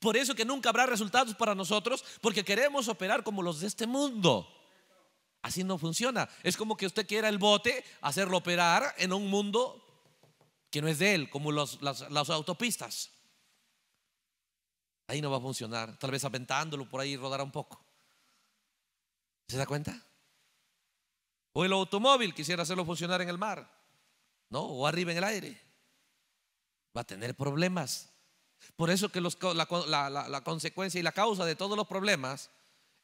Por eso que nunca habrá resultados para nosotros, porque queremos operar como los de este mundo. Así no funciona. Es como que usted quiera el bote, hacerlo operar en un mundo que no es de él, como las, autopistas. Ahí no va a funcionar. Tal vez aventándolo por ahí rodará un poco. ¿Se da cuenta? O el automóvil quisiera hacerlo funcionar en el mar, ¿no? O arriba en el aire. Va a tener problemas. Por eso que la consecuencia y la causa de todos los problemas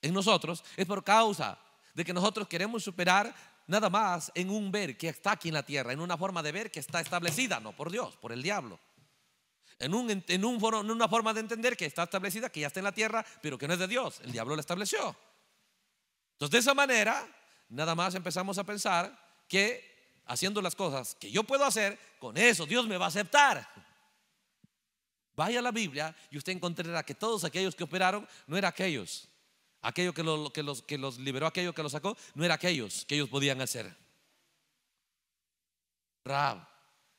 en nosotros es por causa de que nosotros queremos superar nada más en un ver que está aquí en la tierra, en una forma de ver que está establecida, no por Dios, por el diablo. En, un, en, en una forma de entender que está establecida, que ya está en la tierra, pero que no es de Dios. El diablo la estableció. Entonces, de esa manera, nada más empezamos a pensar que haciendo las cosas que yo puedo hacer, con eso Dios me va a aceptar. Vaya a la Biblia y usted encontrará que todos aquellos que operaron no eran aquellos Aquello que, los, que los liberó, aquello que los sacó, no era aquellos que ellos podían hacer. Raab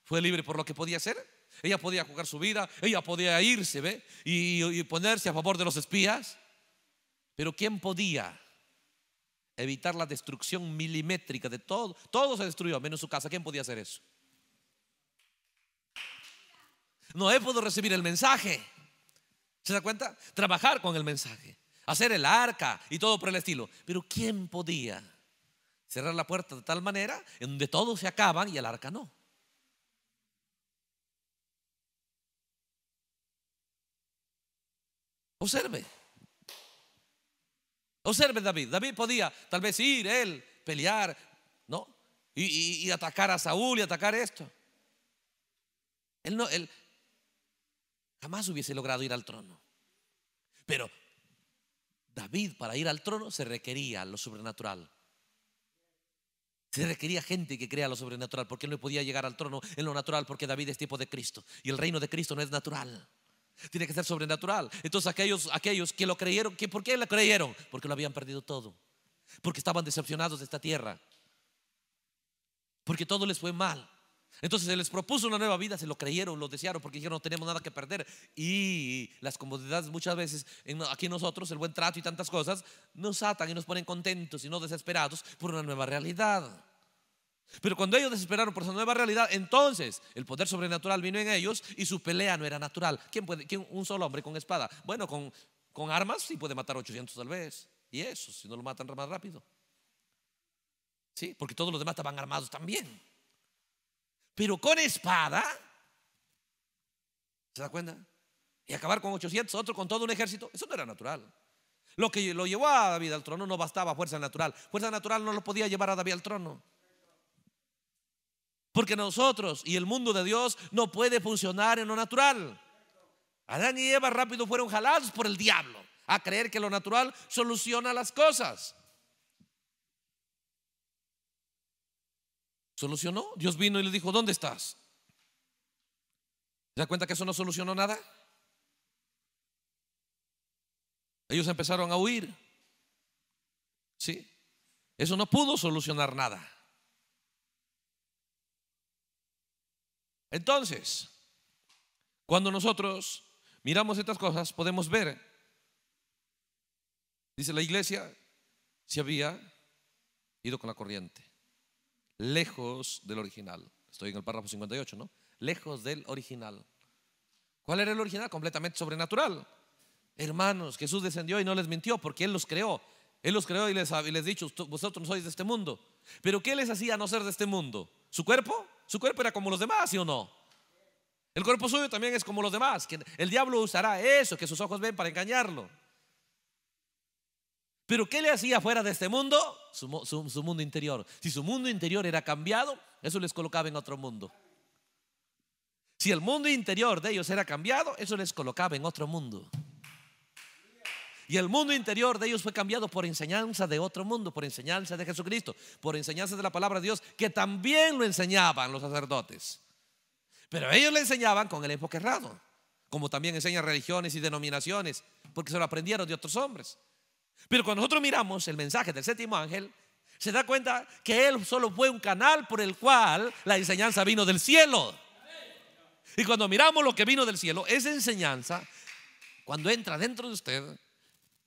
fue libre por lo que podía hacer. Ella podía jugar su vida, ella podía irse, ¿ve? Y, ponerse a favor de los espías. Pero ¿quién podía evitar la destrucción milimétrica de todo? Todo se destruyó, menos su casa. ¿Quién podía hacer eso? No he podido recibir el mensaje. ¿Se da cuenta? Trabajar con el mensaje hacer el arca y todo por el estilo. Pero ¿quién podía cerrar la puerta de tal manera en donde todos se acaban y el arca no? Observe. Observe David. David podía tal vez ir, él, pelear, ¿no? Y, y atacar a Saúl y atacar esto. Él no, él jamás hubiese logrado ir al trono. Pero David para ir al trono se requería lo sobrenatural. Se requería gente que crea lo sobrenatural, porque él no podía llegar al trono en lo natural, porque David es tipo de Cristo. Y el reino de Cristo no es natural. Tiene que ser sobrenatural. Entonces aquellos, aquellos que lo creyeron, que, ¿por qué lo creyeron? Porque lo habían perdido todo. Porque estaban decepcionados de esta tierra. Porque todo les fue mal. Entonces se les propuso una nueva vida, se lo creyeron, lo desearon, porque dijeron no tenemos nada que perder. Y las comodidades muchas veces, aquí nosotros, el buen trato y tantas cosas, nos atan y nos ponen contentos y no desesperados por una nueva realidad. Pero cuando ellos desesperaron por esa nueva realidad, entonces el poder sobrenatural vino en ellos y su pelea no era natural. ¿Quién puede? Quién, un solo hombre con espada. Bueno, con, con armas sí puede matar 800 tal vez. Y eso, si no lo matan más rápido. Sí, porque todos los demás estaban armados también pero con espada. ¿Se da cuenta? Y acabar con 800, otro con todo un ejército. Eso no era natural. Lo que lo llevó a David al trono no bastaba fuerza natural. Fuerza natural no lo podía llevar a David al trono. Porque nosotros y el mundo de Dios no puede funcionar en lo natural. Adán y Eva rápido fueron jalados por el diablo a creer que lo natural soluciona las cosas. Solucionó. Dios vino y le dijo, ¿dónde estás? ¿Se da cuenta que eso no solucionó nada? Ellos empezaron a huir. ¿Sí? Eso no pudo solucionar nada. Entonces, cuando nosotros miramos estas cosas, podemos ver, dice la iglesia, si había ido con la corriente lejos del original. Estoy en el párrafo 58, ¿no? Lejos del original. ¿Cuál era el original? Completamente sobrenatural. Hermanos, Jesús descendió y no les mintió porque Él los creó. Él los creó y les ha dicho, vosotros no sois de este mundo. Pero ¿qué les hacía no ser de este mundo? ¿Su cuerpo? Su cuerpo era como los demás, ¿sí o no? El cuerpo suyo también es como los demás. el diablo usará eso que sus ojos ven para engañarlo. Pero ¿qué le hacía fuera de este mundo? Su, su mundo interior. Si su mundo interior era cambiado, eso les colocaba en otro mundo. Si el mundo interior de ellos era cambiado, eso les colocaba en otro mundo. Y el mundo interior de ellos fue cambiado por enseñanza de otro mundo, por enseñanza de Jesucristo, por enseñanza de la palabra de Dios, que también lo enseñaban los sacerdotes. Pero ellos le enseñaban con el enfoque errado, como también enseñan religiones y denominaciones, porque se lo aprendieron de otros hombres. Pero cuando nosotros miramos el mensaje del séptimo ángel, se da cuenta que él solo fue un canal por el cual la enseñanza vino del cielo. Y cuando miramos lo que vino del cielo, esa enseñanza, cuando entra dentro de usted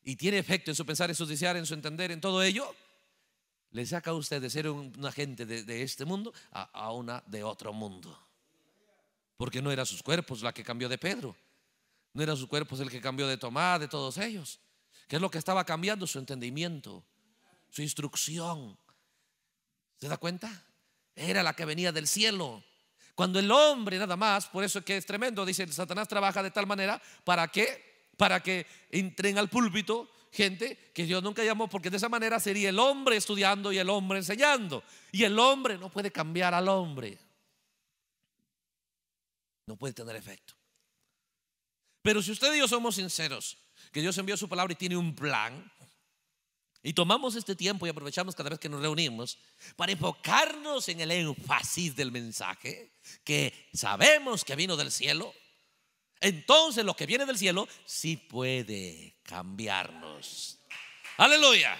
y tiene efecto en su pensar, en su desear, en su entender, en todo ello, le saca a usted de ser un, agente de, este mundo a, a una de otro mundo. Porque no era sus cuerpos la que cambió de Pedro, no era sus cuerpos el que cambió de Tomás, de todos ellos. ¿Qué es lo que estaba cambiando? Su entendimiento, su instrucción. ¿Se da cuenta? Era la que venía del cielo. Cuando el hombre nada más, por eso es que es tremendo, dice, Satanás trabaja de tal manera, ¿para qué? Para que entren al púlpito gente que Dios nunca llamó, porque de esa manera sería el hombre estudiando y el hombre enseñando. Y el hombre no puede cambiar al hombre. No puede tener efecto. Pero si usted y yo somos sinceros, que Dios envió su palabra y tiene un plan. Y tomamos este tiempo y aprovechamos cada vez que nos reunimos para enfocarnos en el énfasis del mensaje que sabemos que vino del cielo. Entonces lo que viene del cielo sí puede cambiarnos. Aleluya.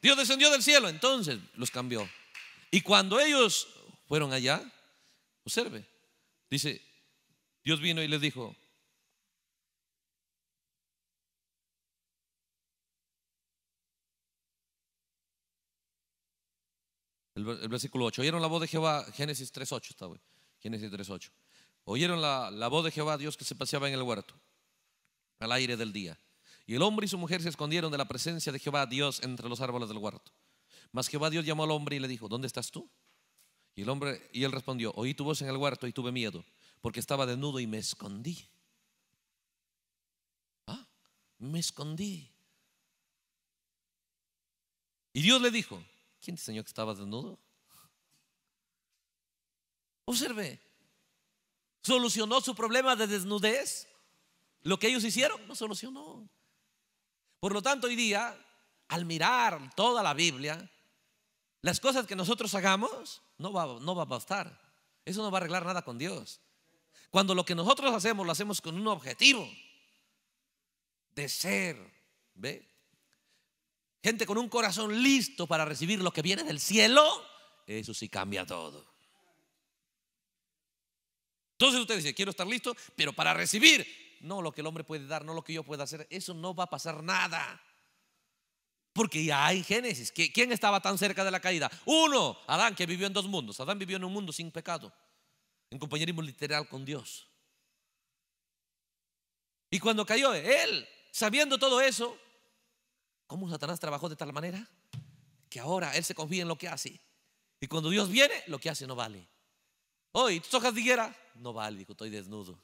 Dios descendió del cielo, entonces los cambió. Y cuando ellos fueron allá, observe, dice, Dios vino y les dijo, el, versículo 8. Oyeron la voz de Jehová, Génesis 3.8 está, Génesis 3.8. Oyeron la, la voz de Jehová, Dios que se paseaba en el huerto, al aire del día. Y el hombre y su mujer se escondieron de la presencia de Jehová, Dios, entre los árboles del huerto. Mas Jehová Dios llamó al hombre y le dijo, ¿dónde estás tú? Y el hombre, y él respondió, oí tu voz en el huerto y tuve miedo, porque estaba desnudo y me escondí. Ah, me escondí. Y Dios le dijo, ¿Quién te enseñó que estaba desnudo? Observe, solucionó su problema de desnudez. Lo que ellos hicieron no solucionó. Por lo tanto, hoy día, al mirar toda la Biblia, las cosas que nosotros hagamos no va, no va a bastar. Eso no va a arreglar nada con Dios. Cuando lo que nosotros hacemos lo hacemos con un objetivo de ser, ¿ve? gente con un corazón listo para recibir lo que viene del cielo, eso sí cambia todo. Entonces usted dice, quiero estar listo, pero para recibir, no lo que el hombre puede dar, no lo que yo pueda hacer, eso no va a pasar nada. Porque ya hay Génesis. ¿Quién estaba tan cerca de la caída? Uno, Adán, que vivió en dos mundos. Adán vivió en un mundo sin pecado, en compañerismo literal con Dios. Y cuando cayó él, sabiendo todo eso, ¿Cómo Satanás trabajó de tal manera? Que ahora él se confía en lo que hace. Y cuando Dios viene, lo que hace no vale. Hoy, tus hojas de higuera, no vale, dijo, estoy desnudo.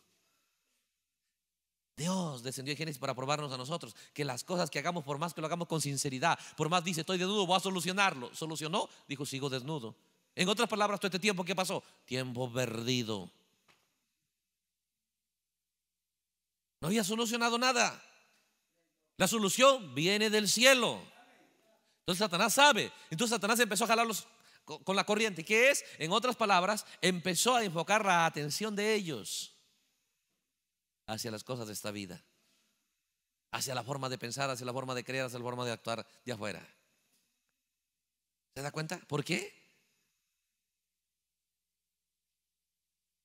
Dios descendió en Génesis para probarnos a nosotros que las cosas que hagamos, por más que lo hagamos con sinceridad, por más dice, estoy desnudo, voy a solucionarlo. Solucionó, dijo, sigo desnudo. En otras palabras, todo este tiempo, ¿qué pasó? Tiempo perdido. No había solucionado nada. La solución viene del cielo. Entonces Satanás sabe. Entonces Satanás empezó a jalarlos con la corriente. ¿Qué es? En otras palabras, empezó a enfocar la atención de ellos hacia las cosas de esta vida. Hacia la forma de pensar, hacia la forma de creer, hacia la forma de actuar de afuera. ¿Se da cuenta? ¿Por qué?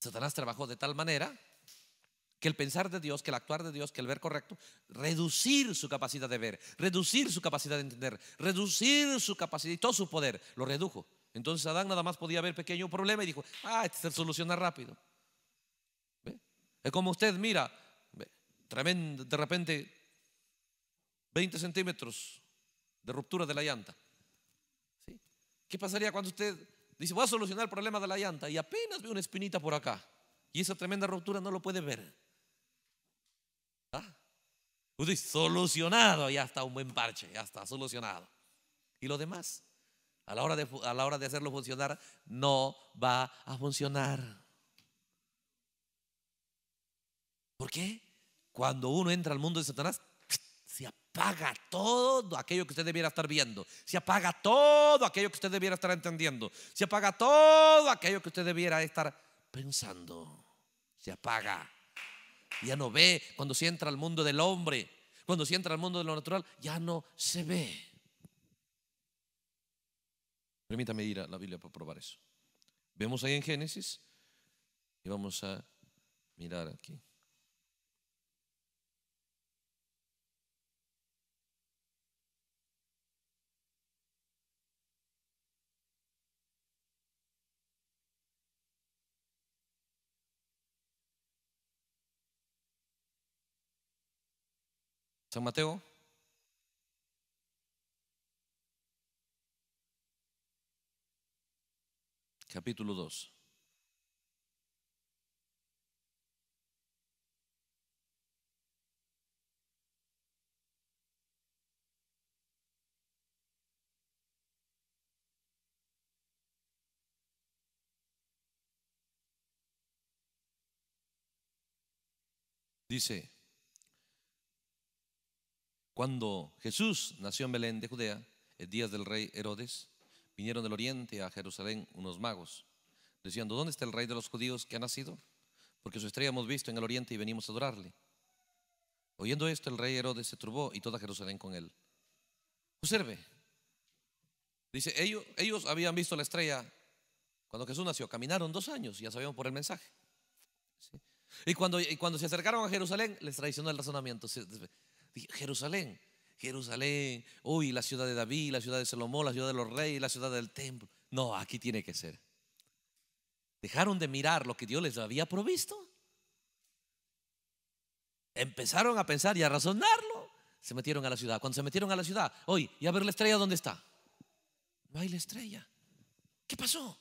Satanás trabajó de tal manera que el pensar de Dios, que el actuar de Dios, que el ver correcto, reducir su capacidad de ver, reducir su capacidad de entender, reducir su capacidad y todo su poder, lo redujo. Entonces Adán nada más podía ver pequeño problema y dijo, ah, este se soluciona rápido. Es como usted mira, tremendo, de repente 20 centímetros de ruptura de la llanta. ¿Sí? ¿Qué pasaría cuando usted dice, voy a solucionar el problema de la llanta y apenas ve una espinita por acá? Y esa tremenda ruptura no lo puede ver dice solucionado, ya está un buen parche, ya está solucionado. ¿Y lo demás? A la hora de, a la hora de hacerlo funcionar, no va a funcionar. ¿Por qué? Cuando uno entra al mundo de Satanás, se apaga todo aquello que usted debiera estar viendo, se apaga todo aquello que usted debiera estar entendiendo, se apaga todo aquello que usted debiera estar pensando, se apaga ya no ve. Cuando se entra al mundo del hombre, cuando se entra al mundo de lo natural, ya no se ve. Permítame ir a la Biblia para probar eso. Vemos ahí en Génesis y vamos a mirar aquí. San Mateo. Capítulo 2. Dice, cuando Jesús nació en Belén de Judea, en días del rey Herodes, vinieron del oriente a Jerusalén unos magos, diciendo, ¿dónde está el rey de los judíos que ha nacido? Porque su estrella hemos visto en el oriente y venimos a adorarle. Oyendo esto, el rey Herodes se turbó y toda Jerusalén con él. Observe, dice, ellos, ellos habían visto la estrella cuando Jesús nació, caminaron dos años, ya sabíamos por el mensaje. Y, cuando, y cuando se acercaron a Jerusalén, les traicionó el razonamiento. Jerusalén, Jerusalén, uy, la ciudad de David, la ciudad de Salomón, la ciudad de los reyes, la ciudad del templo. No, aquí tiene que ser. Dejaron de mirar lo que Dios les había provisto. Empezaron a pensar y a razonarlo. Se metieron a la ciudad. Cuando se metieron a la ciudad, hoy, y a ver la estrella, ¿dónde está? No hay la estrella. ¿Qué pasó?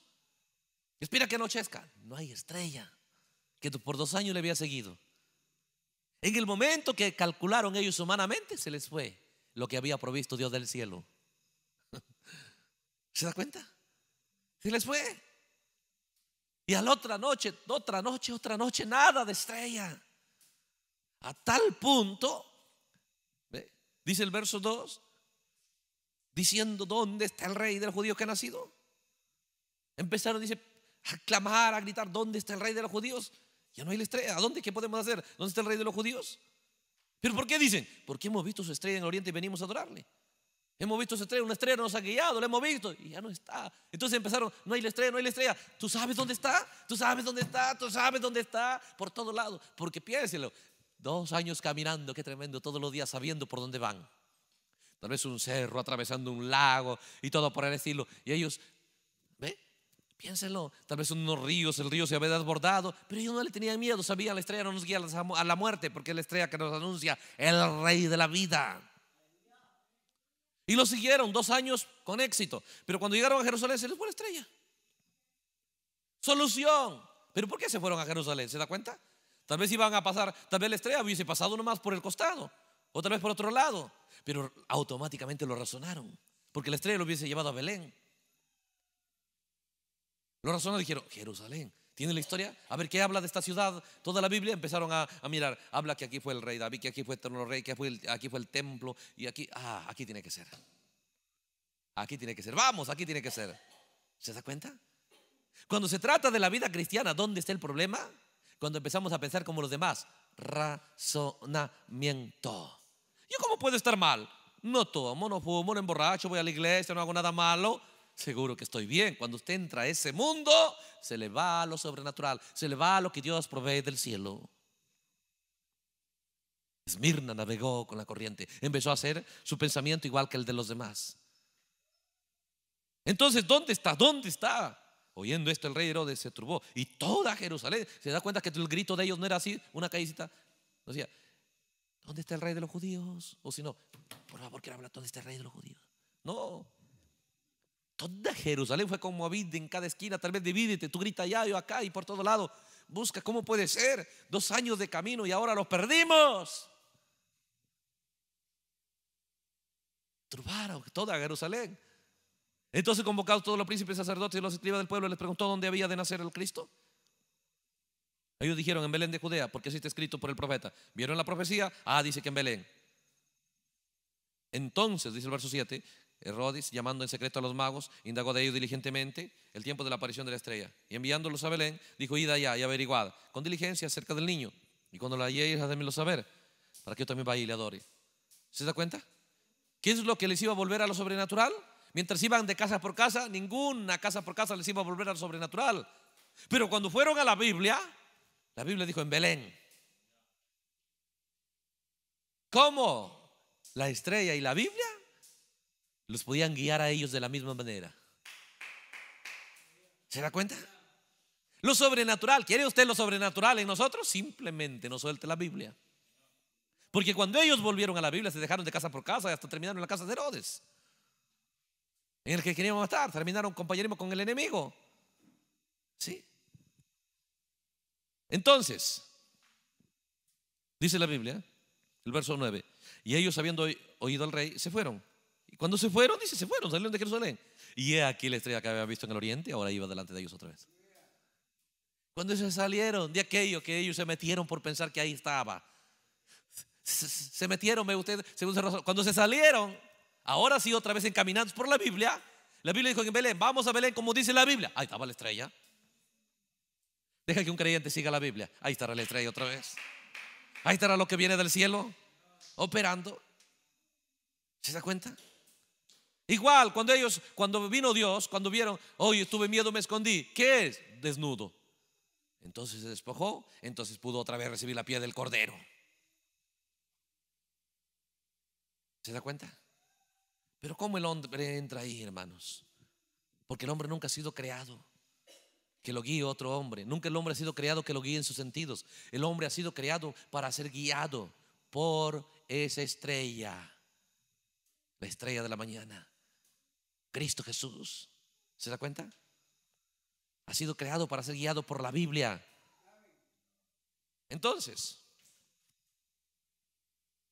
Espera que anochezca. No hay estrella. Que por dos años le había seguido. En el momento que calcularon ellos humanamente, se les fue lo que había provisto Dios del cielo. ¿Se da cuenta? Se les fue. Y a la otra noche, otra noche, otra noche, nada de estrella. A tal punto, dice el verso 2, diciendo, ¿dónde está el rey de los judíos que ha nacido? Empezaron, dice, a clamar, a gritar, ¿dónde está el rey de los judíos? Ya no hay la estrella. ¿A dónde? ¿Qué podemos hacer? ¿Dónde está el rey de los judíos? ¿Pero por qué dicen? Porque hemos visto su estrella en el oriente y venimos a adorarle. Hemos visto su estrella, una estrella nos ha guiado, la hemos visto y ya no está. Entonces empezaron, no hay la estrella, no hay la estrella. ¿Tú sabes dónde está? ¿Tú sabes dónde está? ¿Tú sabes dónde está? Por todos lados. Porque piénselo, dos años caminando, qué tremendo, todos los días sabiendo por dónde van. Tal vez un cerro, atravesando un lago y todo por el estilo. Y ellos Piénselo, tal vez unos ríos, el río se había desbordado, pero ellos no le tenían miedo, sabían la estrella no nos guía a la muerte, porque es la estrella que nos anuncia el rey de la vida. Y lo siguieron dos años con éxito, pero cuando llegaron a Jerusalén se les fue la estrella. Solución. Pero ¿por qué se fueron a Jerusalén? ¿Se da cuenta? Tal vez iban a pasar, tal vez la estrella hubiese pasado nomás por el costado, o tal vez por otro lado, pero automáticamente lo razonaron, porque la estrella lo hubiese llevado a Belén. Los razonadores dijeron, Jerusalén, ¿tiene la historia? A ver, ¿qué habla de esta ciudad? Toda la Biblia empezaron a, mirar, habla que aquí fue el rey David, que aquí fue el rey, que aquí fue el templo, y aquí, ah, aquí tiene que ser. Aquí tiene que ser, vamos, aquí tiene que ser. ¿Se da cuenta? Cuando se trata de la vida cristiana, ¿dónde está el problema? Cuando empezamos a pensar como los demás, razonamiento. ¿Yo cómo puedo estar mal? No tomo, no fumo, no emborracho, voy a la iglesia, no hago nada malo seguro que estoy bien. Cuando usted entra a ese mundo, se le va a lo sobrenatural, se le va a lo que Dios provee del cielo. Esmirna navegó con la corriente, empezó a hacer su pensamiento igual que el de los demás. Entonces, ¿dónde está? ¿Dónde está? Oyendo esto, el rey Herodes se turbó y toda Jerusalén se da cuenta que el grito de ellos no era así, una callecita. Decía, ¿dónde está el rey de los judíos? O si no, por favor, quiero hablar, ¿dónde está el rey de los judíos? No, Toda Jerusalén fue conmovida en cada esquina, tal vez divídete, tú grita allá, yo acá y por todo lado. Busca cómo puede ser. Dos años de camino y ahora los perdimos. trubaron toda Jerusalén. Entonces convocados todos los príncipes, sacerdotes y los escribas del pueblo, les preguntó dónde había de nacer el Cristo. Ellos dijeron en Belén de Judea, porque así está escrito por el profeta. ¿Vieron la profecía? Ah, dice que en Belén. Entonces, dice el verso 7, Herodes, llamando en secreto a los magos, indagó de ellos diligentemente el tiempo de la aparición de la estrella. Y enviándolos a Belén, dijo, id allá y averiguad con diligencia acerca del niño. Y cuando lo halléis, lo saber, para que yo también vaya y le adore. ¿Se da cuenta? ¿Qué es lo que les iba a volver a lo sobrenatural? Mientras iban de casa por casa, ninguna casa por casa les iba a volver a lo sobrenatural. Pero cuando fueron a la Biblia, la Biblia dijo en Belén. ¿Cómo? ¿La estrella y la Biblia? los podían guiar a ellos de la misma manera. ¿Se da cuenta? Lo sobrenatural, ¿quiere usted lo sobrenatural en nosotros? Simplemente no suelte la Biblia. Porque cuando ellos volvieron a la Biblia, se dejaron de casa por casa y hasta terminaron en la casa de Herodes, en el que queríamos matar, terminaron compañerismo con el enemigo. ¿Sí? Entonces, dice la Biblia, el verso 9, y ellos habiendo oído al rey, se fueron y cuando se fueron, dice, se fueron, salieron de Jerusalén. Y es aquí la estrella que había visto en el oriente, ahora iba delante de ellos otra vez. Cuando se salieron de aquello que ellos se metieron por pensar que ahí estaba. Se, metieron, me usted, según se razón. Cuando se salieron, ahora sí otra vez encaminados por la Biblia. La Biblia dijo en Belén, vamos a Belén como dice la Biblia. Ahí estaba la estrella. Deja que un creyente siga la Biblia. Ahí estará la estrella otra vez. Ahí estará lo que viene del cielo operando. ¿Se da cuenta? Igual, cuando ellos, cuando vino Dios, cuando vieron, oye, estuve miedo, me escondí. ¿Qué es? Desnudo. Entonces se despojó, entonces pudo otra vez recibir la piel del cordero. ¿Se da cuenta? Pero ¿cómo el hombre entra ahí, hermanos? Porque el hombre nunca ha sido creado que lo guíe otro hombre. Nunca el hombre ha sido creado que lo guíe en sus sentidos. El hombre ha sido creado para ser guiado por esa estrella, la estrella de la mañana. Cristo Jesús. ¿Se da cuenta? Ha sido creado para ser guiado por la Biblia. Entonces,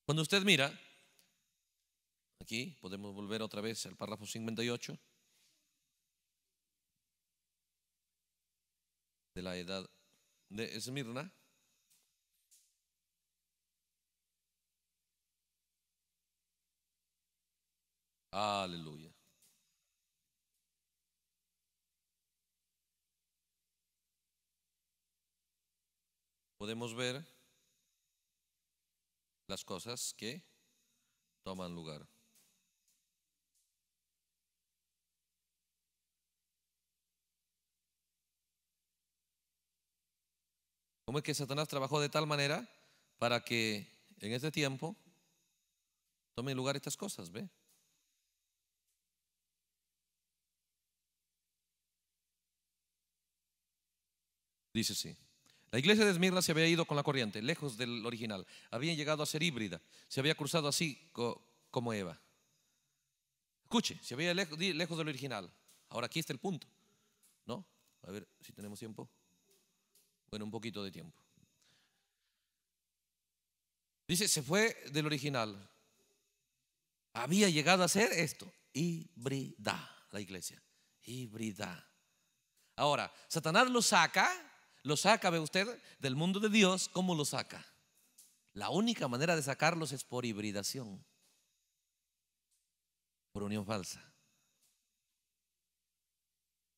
cuando usted mira, aquí podemos volver otra vez al párrafo 58 de la edad de Esmirna. Aleluya. podemos ver las cosas que toman lugar. ¿Cómo es que Satanás trabajó de tal manera para que en este tiempo tomen lugar estas cosas? ¿Ve? Dice sí. La iglesia de Esmirna se había ido con la corriente, lejos del original. había llegado a ser híbrida. Se había cruzado así como Eva. Escuche, se había lejos, lejos del original. Ahora aquí está el punto. ¿No? A ver si tenemos tiempo. Bueno, un poquito de tiempo. Dice, se fue del original. Había llegado a ser esto. Híbrida, la iglesia. Híbrida. Ahora, Satanás lo saca lo saca, ve usted, del mundo de Dios, ¿cómo lo saca? La única manera de sacarlos es por hibridación, por unión falsa.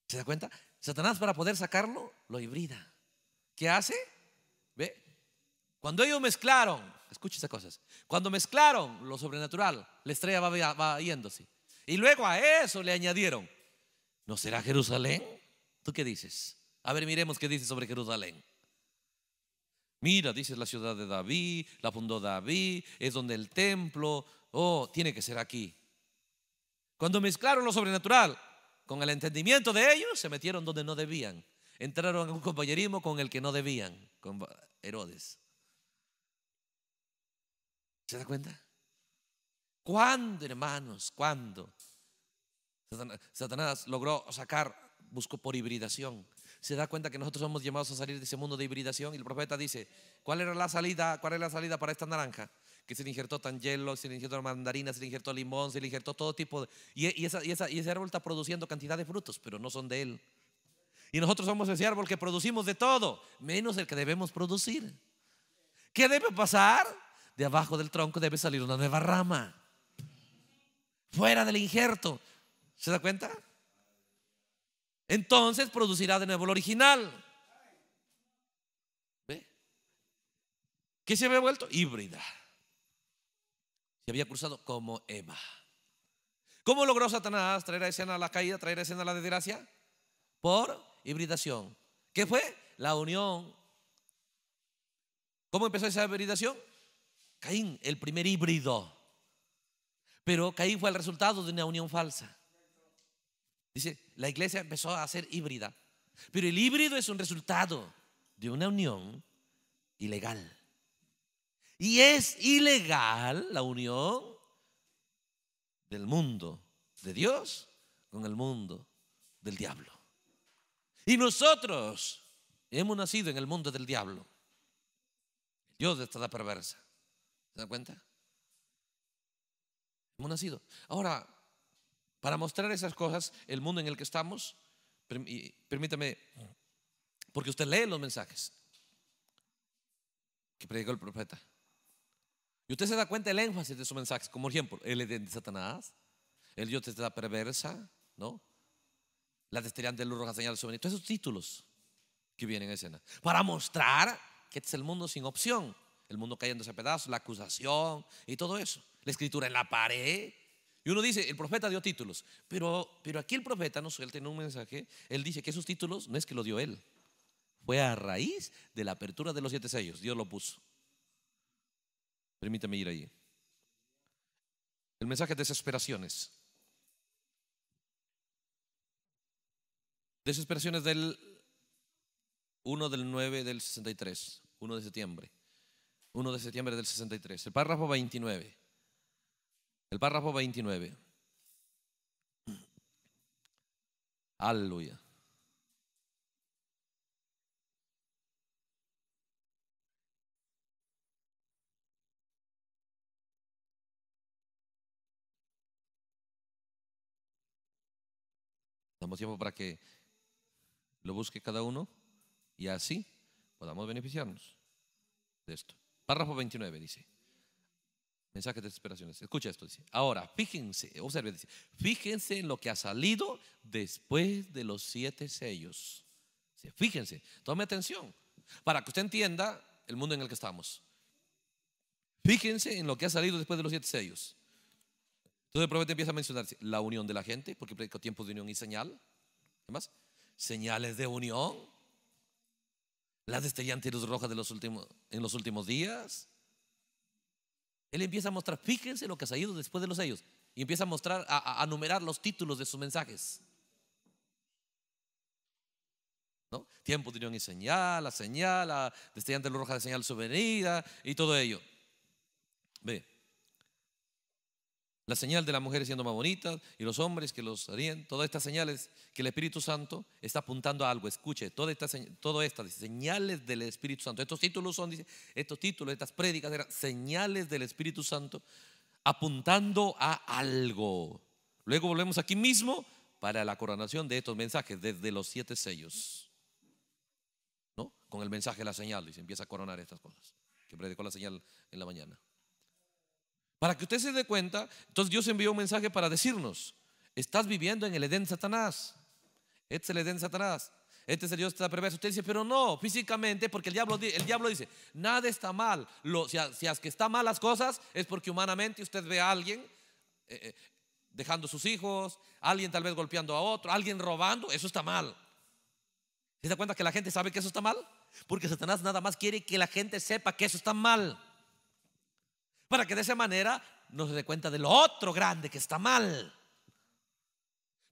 ¿Se da cuenta? Satanás para poder sacarlo, lo hibrida. ¿Qué hace? ¿Ve? Cuando ellos mezclaron, escuche esas cosas, cuando mezclaron lo sobrenatural, la estrella va, va yéndose. Y luego a eso le añadieron, ¿no será Jerusalén? ¿Tú qué dices? A ver, miremos qué dice sobre Jerusalén. Mira, dice la ciudad de David, la fundó David, es donde el templo, oh, tiene que ser aquí. Cuando mezclaron lo sobrenatural con el entendimiento de ellos, se metieron donde no debían. Entraron en un compañerismo con el que no debían, con Herodes. ¿Se da cuenta? ¿Cuándo, hermanos? ¿Cuándo? Satanás, Satanás logró sacar, buscó por hibridación se da cuenta que nosotros somos llamados a salir de ese mundo de hibridación y el profeta dice, ¿cuál era la salida? ¿Cuál es la salida para esta naranja? Que se le injertó hielo se le injertó mandarina, se le injertó limón, se le injertó todo tipo Y, esa, y, y ese árbol está produciendo cantidad de frutos, pero no son de él. Y nosotros somos ese árbol que producimos de todo, menos el que debemos producir. ¿Qué debe pasar? De abajo del tronco debe salir una nueva rama. Fuera del injerto. ¿Se da cuenta? entonces producirá de nuevo lo original. ¿Ve? ¿Qué se había vuelto? Híbrida. Se había cruzado como Eva. ¿Cómo logró Satanás traer a escena la caída, traer a escena la desgracia? Por hibridación. ¿Qué fue? La unión. ¿Cómo empezó esa hibridación? Caín, el primer híbrido. Pero Caín fue el resultado de una unión falsa. Dice, la iglesia empezó a ser híbrida. Pero el híbrido es un resultado de una unión ilegal. Y es ilegal la unión del mundo, de Dios, con el mundo del diablo. Y nosotros hemos nacido en el mundo del diablo. Dios está esta perversa. ¿Se dan cuenta? Hemos nacido. Ahora, para mostrar esas cosas, el mundo en el que estamos, permítame, porque usted lee los mensajes que predicó el profeta. Y usted se da cuenta del énfasis de sus mensajes, como por ejemplo, el de Satanás, el Dios te da perversa, ¿no? La del luz roja señal sobre Todos esos títulos que vienen a escena. Para mostrar que este es el mundo sin opción, el mundo cayéndose a pedazos, la acusación y todo eso. La escritura en la pared, y uno dice, el profeta dio títulos, pero, pero aquí el profeta no suelta en un mensaje, él dice que esos títulos no es que lo dio él, fue a raíz de la apertura de los siete sellos, Dios lo puso. Permítame ir ahí. El mensaje de desesperaciones. Desesperaciones del 1 del 9 del 63, 1 de septiembre. 1 de septiembre del 63, el párrafo 29. El párrafo 29. Aleluya. Damos tiempo para que lo busque cada uno y así podamos beneficiarnos de esto. Párrafo 29 dice. Mensaje de desesperaciones. Escucha esto. Dice. Ahora, fíjense, observe Dice, fíjense en lo que ha salido después de los siete sellos. Fíjense, tome atención. Para que usted entienda el mundo en el que estamos. Fíjense en lo que ha salido después de los siete sellos. Entonces el profeta empieza a mencionar la unión de la gente, porque predico tiempos de unión y señal. ¿Qué más? Señales de unión. Las destellantes rojas de los últimos, en los últimos días. Él empieza a mostrar, fíjense lo que ha salido después de los sellos, y empieza a mostrar, a, numerar los títulos de sus mensajes. ¿No? Tiempo de y señal, la señal, la destellante roja de señal venida y todo ello. Ve. La señal de las mujeres siendo más bonitas y los hombres que los harían, todas estas señales que el Espíritu Santo está apuntando a algo. Escuche, todas estas, estas señales del Espíritu Santo. Estos títulos son, dice, estos títulos, estas prédicas eran señales del Espíritu Santo apuntando a algo. Luego volvemos aquí mismo para la coronación de estos mensajes desde los siete sellos. ¿No? Con el mensaje, la señal, y se empieza a coronar estas cosas. Que predicó la señal en la mañana. Para que usted se dé cuenta, entonces Dios envió un mensaje para decirnos, estás viviendo en el Edén Satanás. Este es el Edén Satanás. Este es el Dios que está perverso. Usted dice, pero no, físicamente, porque el diablo, el dice, nada está mal. Lo, si, es que están mal las cosas, es porque humanamente usted ve a alguien eh, eh, dejando sus hijos, alguien tal vez golpeando a otro, alguien robando, eso está mal. ¿Se da cuenta que la gente sabe que eso está mal? Porque Satanás nada más quiere que la gente sepa que eso está mal para que de esa manera no se dé cuenta de lo otro grande que está mal.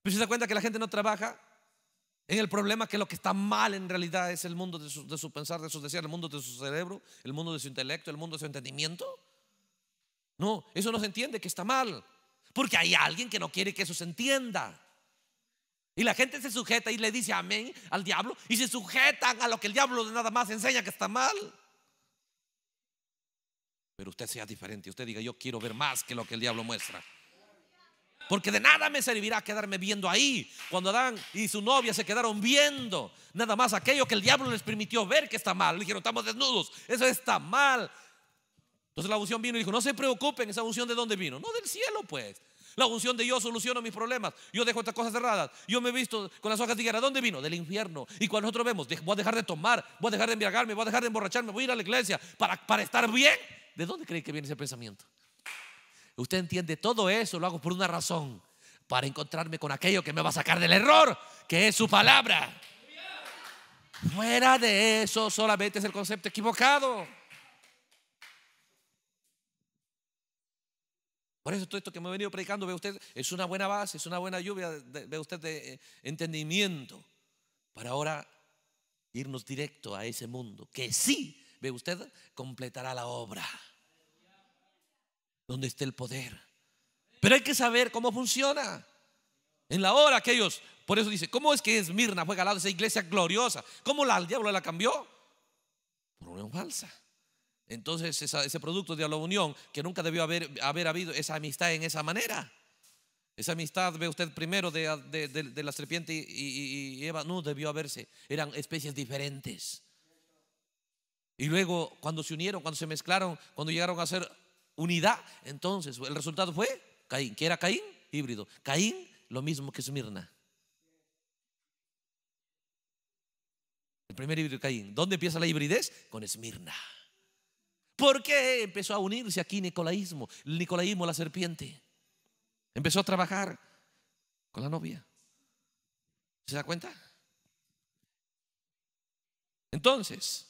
Pero se da cuenta que la gente no trabaja en el problema que lo que está mal en realidad es el mundo de su, de su pensar, de sus deseos, el mundo de su cerebro, el mundo de su intelecto, el mundo de su entendimiento. No, eso no se entiende que está mal, porque hay alguien que no quiere que eso se entienda. Y la gente se sujeta y le dice amén al diablo y se sujetan a lo que el diablo nada más enseña que está mal pero usted sea diferente. Usted diga, yo quiero ver más que lo que el diablo muestra. Porque de nada me servirá quedarme viendo ahí. Cuando Adán y su novia se quedaron viendo, nada más aquello que el diablo les permitió ver que está mal. Le dijeron, estamos desnudos, eso está mal. Entonces la unción vino y dijo, no se preocupen, esa unción de dónde vino. No del cielo, pues. La unción de yo soluciono mis problemas. Yo dejo estas cosas cerradas. Yo me he visto con las hojas de higuera. ¿Dónde vino? Del infierno. Y cuando nosotros vemos, voy a dejar de tomar, voy a dejar de embriagarme, voy a dejar de emborracharme, voy a ir a la iglesia para, para estar bien. ¿De dónde cree que viene ese pensamiento? Usted entiende, todo eso lo hago por una razón, para encontrarme con aquello que me va a sacar del error, que es su palabra. Fuera de eso solamente es el concepto equivocado. Por eso todo esto que me he venido predicando, ve usted, es una buena base, es una buena lluvia, ve usted, de eh, entendimiento. Para ahora irnos directo a ese mundo, que sí, ve usted, completará la obra donde esté el poder. Pero hay que saber cómo funciona. En la hora que ellos, por eso dice, ¿cómo es que Esmirna fue galado esa iglesia gloriosa? ¿Cómo la, el diablo la cambió? Por una falsa. Entonces ese producto de la unión, que nunca debió haber, haber habido esa amistad en esa manera. Esa amistad, ve usted primero, de, la serpiente y, y, Eva, no debió haberse. Eran especies diferentes. Y luego, cuando se unieron, cuando se mezclaron, cuando llegaron a ser unidad. Entonces, el resultado fue Caín. ¿Qué era Caín? Híbrido. Caín, lo mismo que Esmirna. El primer híbrido Caín. ¿Dónde empieza la hibridez? Con Esmirna. ¿Por qué empezó a unirse aquí Nicolaísmo? El Nicolaísmo, la serpiente. Empezó a trabajar con la novia. ¿Se da cuenta? Entonces,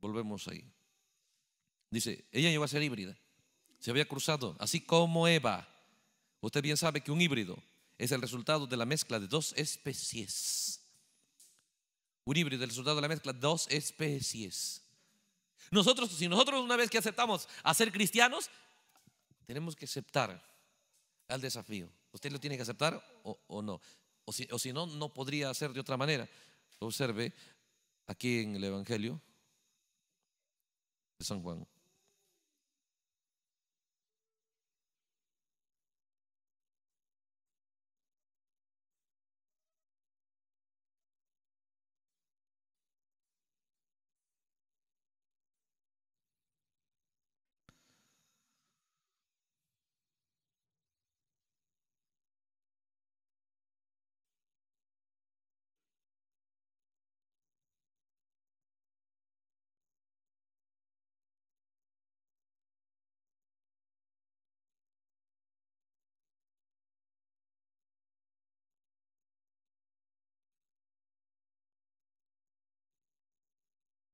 volvemos ahí. Dice, ella llegó a ser híbrida. Se había cruzado, así como Eva. Usted bien sabe que un híbrido es el resultado de la mezcla de dos especies. Un híbrido es el resultado de la mezcla de dos especies. Nosotros, si nosotros una vez que aceptamos a ser cristianos, tenemos que aceptar al desafío. Usted lo tiene que aceptar o, no. O si, o si no, no podría hacer de otra manera. Observe aquí en el Evangelio de San Juan.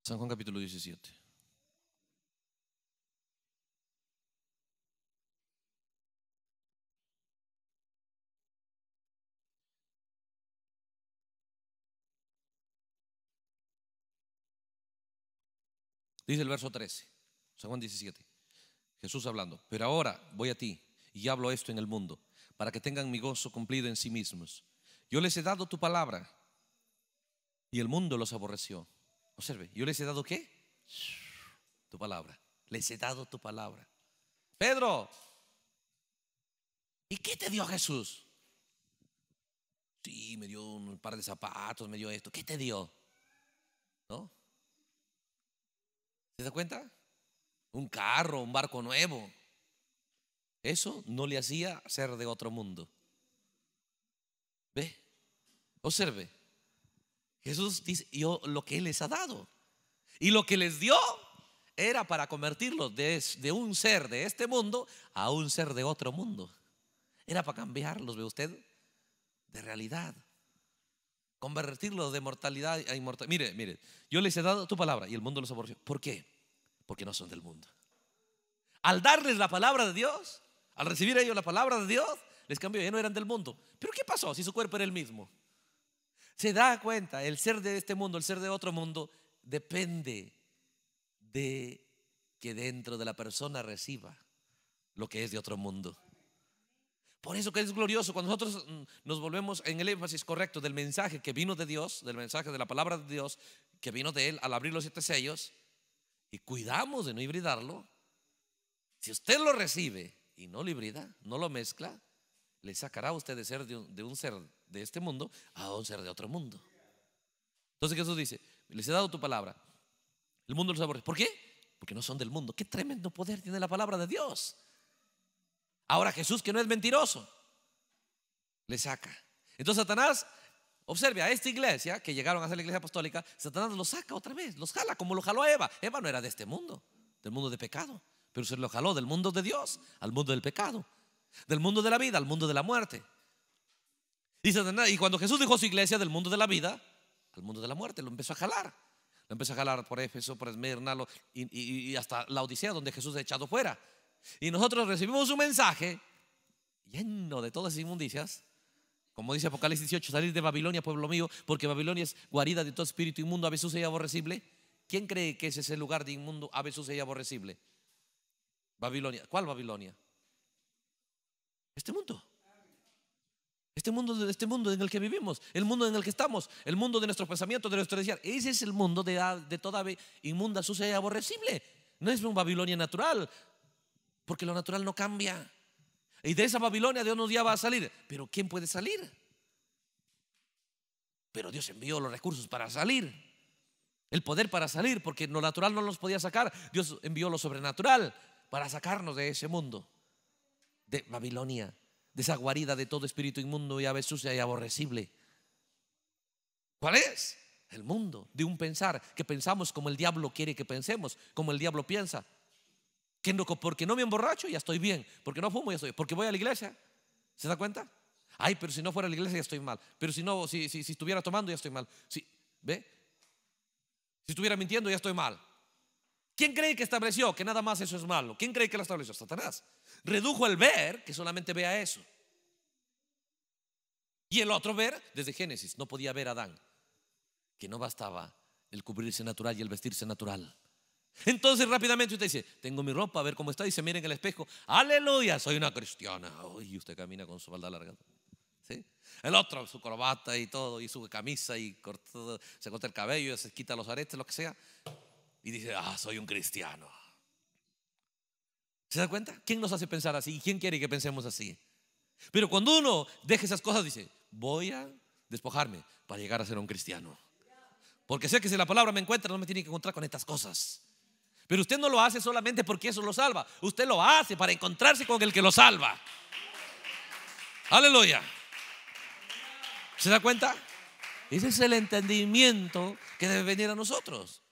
San Juan capítulo 17. Dice el verso 13, San Juan 17. Jesús hablando, pero ahora voy a ti y hablo esto en el mundo, para que tengan mi gozo cumplido en sí mismos. Yo les he dado tu palabra y el mundo los aborreció Observe, yo les he dado qué? Tu palabra. Les he dado tu palabra. Pedro, ¿y qué te dio Jesús? Sí, me dio un par de zapatos, me dio esto. ¿Qué te dio? ¿No? ¿Se da cuenta? Un carro, un barco nuevo. Eso no le hacía ser de otro mundo. ¿Ve? Observe. Jesús dice, yo lo que Él les ha dado. Y lo que les dio era para convertirlos de, un ser de este mundo a un ser de otro mundo. Era para cambiarlos, ve usted, de realidad. Convertirlos de mortalidad a inmortalidad. Mire, mire, yo les he dado tu palabra y el mundo los aborreció. ¿Por qué? Porque no son del mundo. Al darles la palabra de Dios, al recibir ellos la palabra de Dios, les cambió, ya no eran del mundo. Pero ¿qué pasó si su cuerpo era el mismo? Se da cuenta, el ser de este mundo, el ser de otro mundo, depende de que dentro de la persona reciba lo que es de otro mundo. Por eso que es glorioso cuando nosotros mm, nos volvemos en el énfasis correcto del mensaje que vino de Dios, del mensaje de la palabra de Dios, que vino de Él al abrir los siete sellos, y cuidamos de no hibridarlo. Si usted lo recibe y no lo hibrida, no lo mezcla, le sacará a usted de ser de un, ser de este mundo a un ser de otro mundo. Entonces Jesús dice, les he dado tu palabra. El mundo los aborrece. ¿Por qué? Porque no son del mundo. Qué tremendo poder tiene la palabra de Dios. Ahora Jesús, que no es mentiroso, le saca. Entonces Satanás, observe a esta iglesia que llegaron a ser la iglesia apostólica, Satanás los saca otra vez, los jala como lo jaló a Eva. Eva no era de este mundo, del mundo de pecado, pero se lo jaló del mundo de Dios al mundo del pecado. Del mundo de la vida al mundo de la muerte. Y, cuando Jesús dejó su iglesia del mundo de la vida al mundo de la muerte, lo empezó a jalar. Lo empezó a jalar por Éfeso, por Esmerna y, hasta la Odisea, donde Jesús ha echado fuera. Y nosotros recibimos un mensaje lleno de todas esas inmundicias. Como dice Apocalipsis 18, salir de Babilonia, pueblo mío, porque Babilonia es guarida de todo espíritu inmundo, ave sucia y aborrecible. ¿Quién cree que ese es el lugar de inmundo, ave sucia y aborrecible? Babilonia. ¿Cuál Babilonia? Este mundo. Este mundo, este mundo en el que vivimos, el mundo en el que estamos, el mundo de Nuestro pensamiento, de nuestro deseo Ese es el mundo de, toda inmunda, sucia y aborrecible. No es un Babilonia natural, porque lo natural no cambia. Y de esa Babilonia Dios nos día va a salir. Pero ¿quién puede salir? Pero Dios envió los recursos para salir, el poder para salir, porque lo natural no los podía sacar. Dios envió lo sobrenatural para sacarnos de ese mundo de Babilonia, de esa guarida de todo espíritu inmundo y ave sucia y aborrecible. ¿Cuál es? El mundo, de un pensar, que pensamos como el diablo quiere que pensemos, como el diablo piensa. Que no, porque no me emborracho, ya estoy bien. Porque no fumo, ya estoy. Porque voy a la iglesia. ¿Se da cuenta? Ay, pero si no fuera a la iglesia, ya estoy mal. Pero si no, si, si, si estuviera tomando, ya estoy mal. Si, ¿Ve? Si estuviera mintiendo, ya estoy mal. ¿Quién cree que estableció que nada más eso es malo? ¿Quién cree que lo estableció? Satanás. Redujo el ver, que solamente vea eso. Y el otro ver, desde Génesis, no podía ver a Adán, que no bastaba el cubrirse natural y el vestirse natural. Entonces rápidamente usted dice, tengo mi ropa, a ver cómo está, y se mira en el espejo, aleluya, soy una cristiana. Y usted camina con su balda alargada El otro, su corbata y todo, y su camisa, y se corta el cabello, se quita los aretes, lo que sea y dice, ah, soy un cristiano. ¿Se da cuenta? ¿Quién nos hace pensar así? ¿Quién quiere que pensemos así? Pero cuando uno deja esas cosas, dice, voy a despojarme para llegar a ser un cristiano. Porque sé que si la palabra me encuentra, no me tiene que encontrar con estas cosas. Pero usted no lo hace solamente porque eso lo salva. Usted lo hace para encontrarse con el que lo salva. Aleluya. ¿Se da cuenta? Ese es el entendimiento que debe venir a nosotros.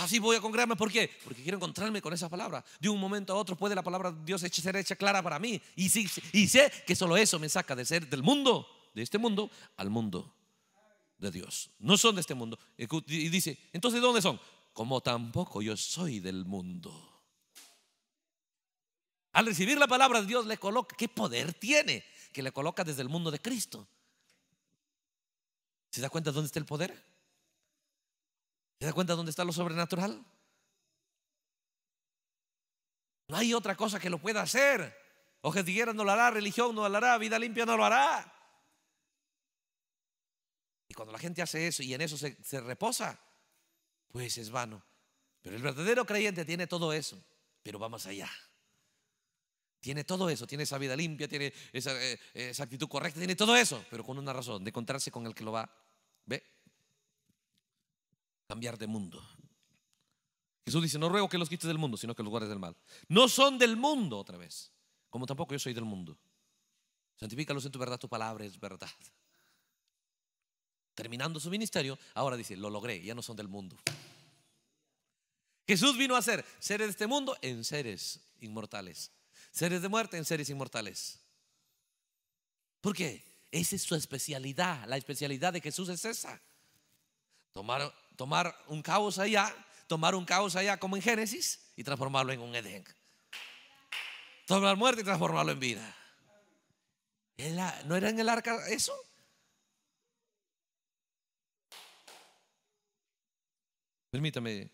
Así voy a congregarme. ¿Por qué? Porque quiero encontrarme con esa palabra De un momento a otro puede la palabra de Dios ser hecha clara para mí. Y, sí, y sé que solo eso me saca de ser del mundo, de este mundo, al mundo de Dios. No son de este mundo. Y dice, entonces, ¿dónde son? Como tampoco yo soy del mundo. Al recibir la palabra de Dios le coloca, ¿qué poder tiene? Que le coloca desde el mundo de Cristo. ¿Se da cuenta dónde está el poder? ¿Te das cuenta dónde está lo sobrenatural? No hay otra cosa que lo pueda hacer. Ojetiguera no lo hará, religión no lo hará, vida limpia no lo hará. Y cuando la gente hace eso y en eso se, reposa, pues es vano. Pero el verdadero creyente tiene todo eso, pero va más allá. Tiene todo eso, tiene esa vida limpia, tiene esa, eh, actitud correcta, tiene todo eso, pero con una razón, de encontrarse con el que lo va. ¿Ve? cambiar de mundo. Jesús dice, no ruego que los quites del mundo, sino que los guardes del mal. No son del mundo otra vez, como tampoco yo soy del mundo. Santifícalos en tu verdad, tu palabra es verdad. Terminando su ministerio, ahora dice, lo logré, ya no son del mundo. Jesús vino a ser seres de este mundo en seres inmortales, seres de muerte en seres inmortales. ¿Por qué? Esa es su especialidad. La especialidad de Jesús es esa. Tomaron tomar un caos allá, tomar un caos allá como en Génesis y transformarlo en un Edén. Tomar muerte y transformarlo en vida. ¿No era en el arca eso? Permítame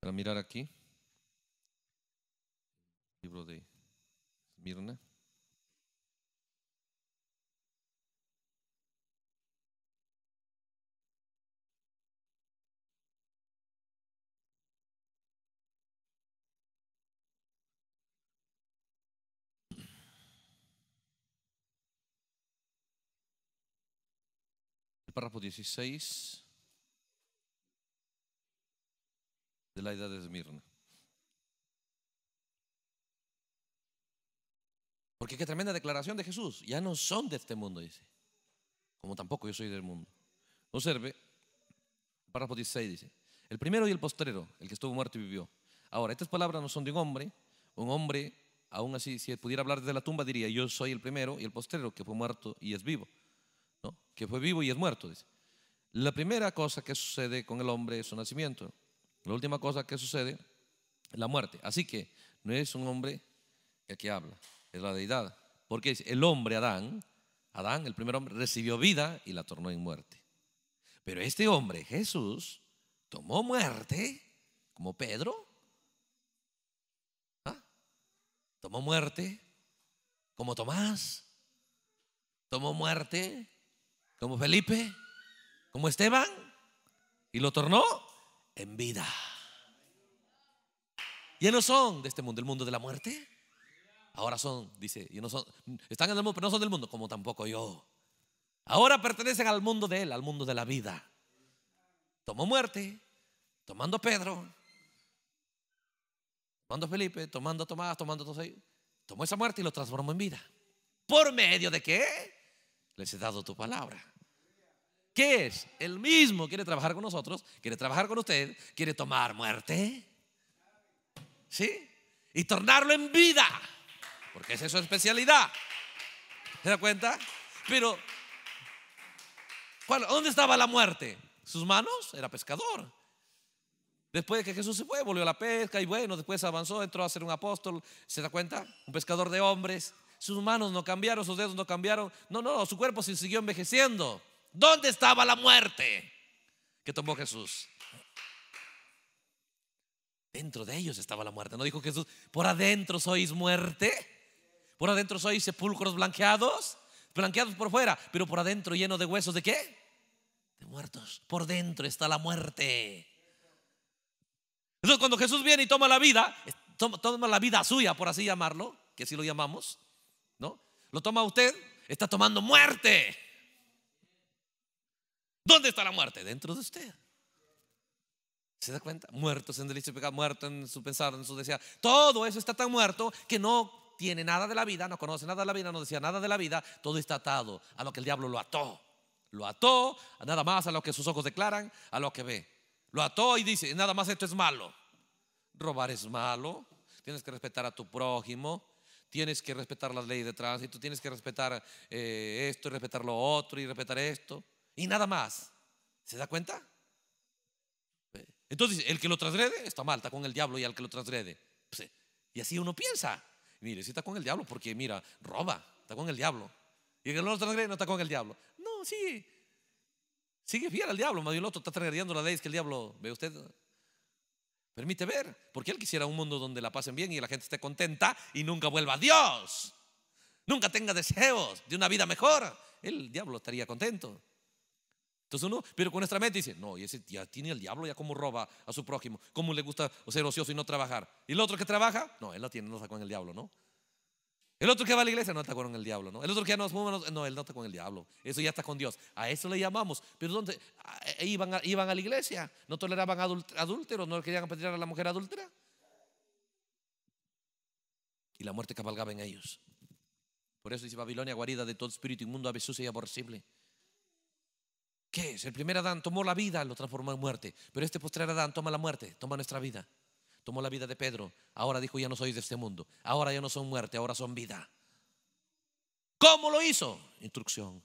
para mirar aquí. Libro de Mirna. El párrafo 16 la edad de Esmirna. Porque qué tremenda declaración de Jesús. Ya no son de este mundo, dice. Como tampoco yo soy del mundo. Observe, párrafo 16 dice. El primero y el postrero, el que estuvo muerto y vivió. Ahora, estas palabras no son de un hombre. Un hombre, aún así, si pudiera hablar desde la tumba, diría, yo soy el primero y el postrero, que fue muerto y es vivo. ¿No? Que fue vivo y es muerto, dice. La primera cosa que sucede con el hombre es su nacimiento. La última cosa que sucede es la muerte. Así que no es un hombre el que habla, es la deidad. Porque el hombre Adán, Adán, el primer hombre, recibió vida y la tornó en muerte. Pero este hombre, Jesús, tomó muerte, como Pedro, ¿Ah? tomó muerte, como Tomás, tomó muerte, como Felipe, como Esteban, y lo tornó en vida. Ya no son de este mundo, el mundo de la muerte. Ahora son, dice, y no son, están en el mundo, pero no son del mundo, como tampoco yo. Ahora pertenecen al mundo de Él, al mundo de la vida. Tomó muerte, tomando Pedro, tomando Felipe, tomando Tomás, tomando todos ellos. Tomó esa muerte y lo transformó en vida. ¿Por medio de qué? Les he dado tu palabra. ¿Qué es? El mismo quiere trabajar con nosotros, quiere trabajar con usted, quiere tomar muerte. ¿Sí? Y tornarlo en vida. Porque esa es su especialidad. ¿Se da cuenta? Pero, ¿dónde estaba la muerte? Sus manos, era pescador. Después de que Jesús se fue, volvió a la pesca y bueno, después avanzó, entró a ser un apóstol, ¿se da cuenta? Un pescador de hombres. Sus manos no cambiaron, sus dedos no cambiaron. No, no, su cuerpo se siguió envejeciendo. ¿Dónde estaba la muerte que tomó Jesús? Dentro de ellos estaba la muerte. No dijo Jesús, por adentro sois muerte, por adentro sois sepulcros blanqueados, blanqueados por fuera, pero por adentro lleno de huesos de qué? De muertos. Por dentro está la muerte. Entonces cuando Jesús viene y toma la vida, toma, la vida suya, por así llamarlo, que así lo llamamos, ¿no? Lo toma usted, está tomando muerte. ¿Dónde está la muerte? Dentro de usted. ¿Se da cuenta? Muertos en delicio y pecado, muerto en su pensar, en su deseo Todo eso está tan muerto que no tiene nada de la vida, no conoce nada de la vida, no decía nada de la vida. Todo está atado a lo que el diablo lo ató. Lo ató nada más a lo que sus ojos declaran, a lo que ve. Lo ató y dice, nada más esto es malo. Robar es malo, tienes que respetar a tu prójimo, tienes que respetar las leyes de tránsito, tienes que respetar eh, esto y respetar lo otro y respetar esto y nada más. ¿Se da cuenta? Entonces, el que lo transgrede está mal, está con el diablo y al que lo transgrede. Pues, y así uno piensa. Mire, si está con el diablo, porque mira, roba, está con el diablo. Y el que no lo transgrede no está con el diablo. No, sí. Sigue fiel al diablo, más bien el otro está transgrediendo la ley, es que el diablo, ve usted, permite ver, porque él quisiera un mundo donde la pasen bien y la gente esté contenta y nunca vuelva a Dios, nunca tenga deseos de una vida mejor. El diablo estaría contento. Entonces uno, pero con nuestra mente dice, no, y ese ya tiene el diablo, ya como roba a su prójimo, Como le gusta ser ocioso y no trabajar. Y el otro que trabaja, no, él la tiene, no está con el diablo, ¿no? El otro que va a la iglesia no está con el diablo, ¿no? El otro que ya no no, él no está con el diablo. Eso ya está con Dios. A eso le llamamos. Pero ¿dónde? Ah, eh, iban a, iban a la iglesia, no toleraban adúlteros, no querían apedrear a la mujer adúltera. Y la muerte cabalgaba en ellos. Por eso dice Babilonia, guarida de todo espíritu inmundo, Jesús y aborrecible. ¿Qué es? El primer Adán tomó la vida, lo transformó en muerte. Pero este postrer Adán toma la muerte, toma nuestra vida. Tomó la vida de Pedro. Ahora dijo, ya no soy de este mundo. Ahora ya no son muerte, ahora son vida. ¿Cómo lo hizo? Instrucción.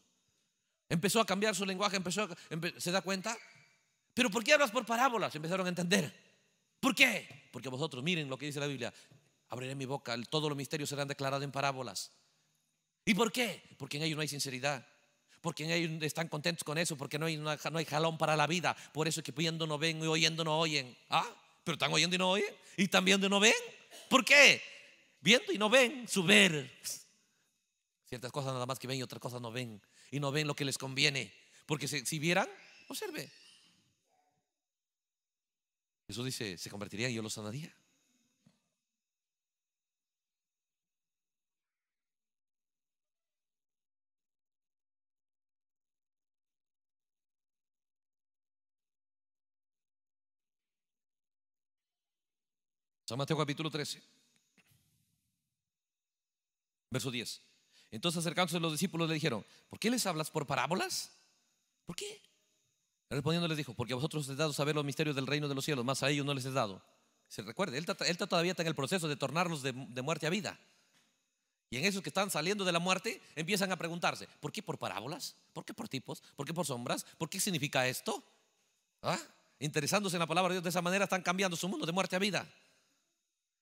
Empezó a cambiar su lenguaje, empezó a, ¿se da cuenta? Pero ¿por qué hablas por parábolas? Empezaron a entender. ¿Por qué? Porque vosotros, miren lo que dice la Biblia. Abriré mi boca, todos los misterios serán declarados en parábolas. ¿Y por qué? Porque en ellos no hay sinceridad porque ellos están contentos con eso, porque no hay, no hay jalón para la vida. Por eso es que viendo no ven y oyendo no oyen. Ah, pero están oyendo y no oyen. Y están viendo y no ven. ¿Por qué? Viendo y no ven su ver. Ciertas cosas nada más que ven y otras cosas no ven. Y no ven lo que les conviene. Porque si, si vieran, observe. Jesús dice, se convertirían y yo los sanaría. San Mateo capítulo 13, verso 10. Entonces acercándose los discípulos le dijeron, ¿por qué les hablas por parábolas? ¿Por qué? Respondiendo les dijo, porque a vosotros os he dado saber los misterios del reino de los cielos, más a ellos no les he dado. Se recuerde, él, todavía está en el proceso de tornarlos de, muerte a vida. Y en esos que están saliendo de la muerte empiezan a preguntarse, ¿por qué por parábolas? ¿Por qué por tipos? ¿Por qué por sombras? ¿Por qué significa esto? ¿Ah? Interesándose en la palabra de Dios de esa manera están cambiando su mundo de muerte a vida.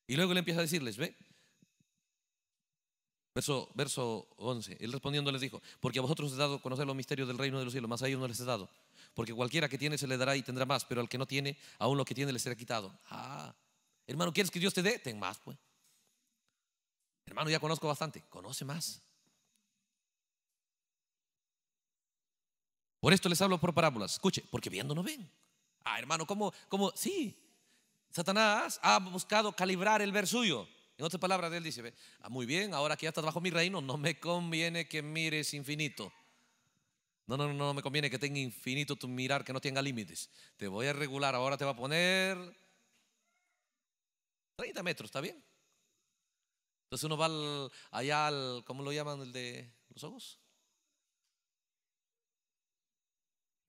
Y luego le empieza a decirles, ve, Verso, 11. Él respondiendo les dijo, porque a vosotros os he dado conocer los misterios del reino de los cielos, más a ellos no les he dado. Porque cualquiera que tiene se le dará y tendrá más, pero al que no tiene, aún lo que tiene le será quitado. Ah, hermano, ¿quieres que Dios te dé? Ten más, pues. Hermano, ya conozco bastante. Conoce más. Por esto les hablo por parábolas. Escuche, porque viendo no ven. Ah, hermano, ¿cómo? cómo? Sí, Satanás ha buscado calibrar el ver suyo. En otras palabras, él dice, ah, muy bien, ahora que ya estás bajo mi reino, no me conviene que mires infinito. No, no, no, no me conviene que tenga infinito tu mirar, que no tenga límites. Te voy a regular, ahora te va a poner 30 metros, ¿está bien? Entonces uno va allá al, ¿cómo lo llaman? El de los ojos.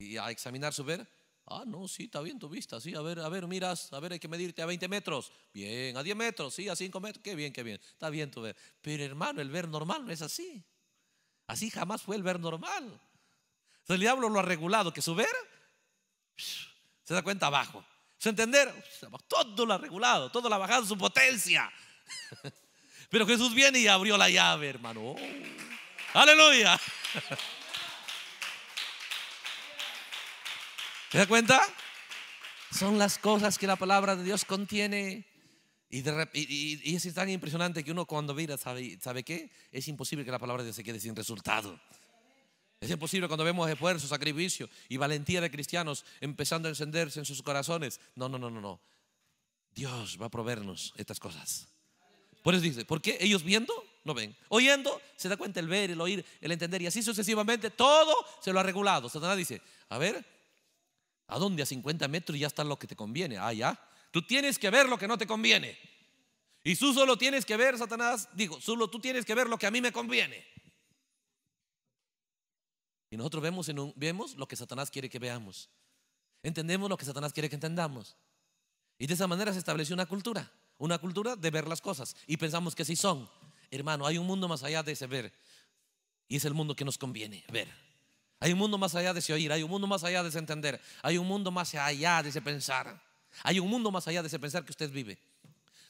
Y a examinar su ver. Ah, no, sí, está bien tu vista, sí, a ver, a ver, miras, a ver, hay que medirte a 20 metros, bien, a 10 metros, sí, a 5 metros, qué bien, qué bien, está bien tu ver. Pero hermano, el ver normal no es así. Así jamás fue el ver normal. el diablo lo ha regulado, que su ver se da cuenta abajo. ¿Se entender? Todo lo ha regulado, todo lo ha bajado su potencia. Pero Jesús viene y abrió la llave, hermano. Oh. Aleluya. ¿Te das cuenta? Son las cosas que la palabra de Dios contiene. Y, es tan impresionante que uno cuando mira, ¿sabe, ¿sabe qué? Es imposible que la palabra de Dios se quede sin resultado. Es imposible cuando vemos esfuerzo, sacrificio y valentía de cristianos empezando a encenderse en sus corazones. No, no, no, no, no. Dios va a proveernos estas cosas. Por eso dice, ¿por qué ellos viendo? No ven. Oyendo, se da cuenta el ver, el oír, el entender y así sucesivamente, todo se lo ha regulado. Satanás dice, a ver, ¿A dónde? A 50 metros y ya está lo que te conviene. Ah, ya. Tú tienes que ver lo que no te conviene. Y tú solo tienes que ver, Satanás, digo, solo tú tienes que ver lo que a mí me conviene. Y nosotros vemos, en vemos lo que Satanás quiere que veamos. Entendemos lo que Satanás quiere que entendamos. Y de esa manera se estableció una cultura, una cultura de ver las cosas. Y pensamos que sí son. Hermano, hay un mundo más allá de ese ver. Y es el mundo que nos conviene ver. Hay un mundo más allá de ese oír, hay un mundo más allá de ese entender, hay un mundo más allá de ese pensar, hay un mundo más allá de ese pensar que usted vive,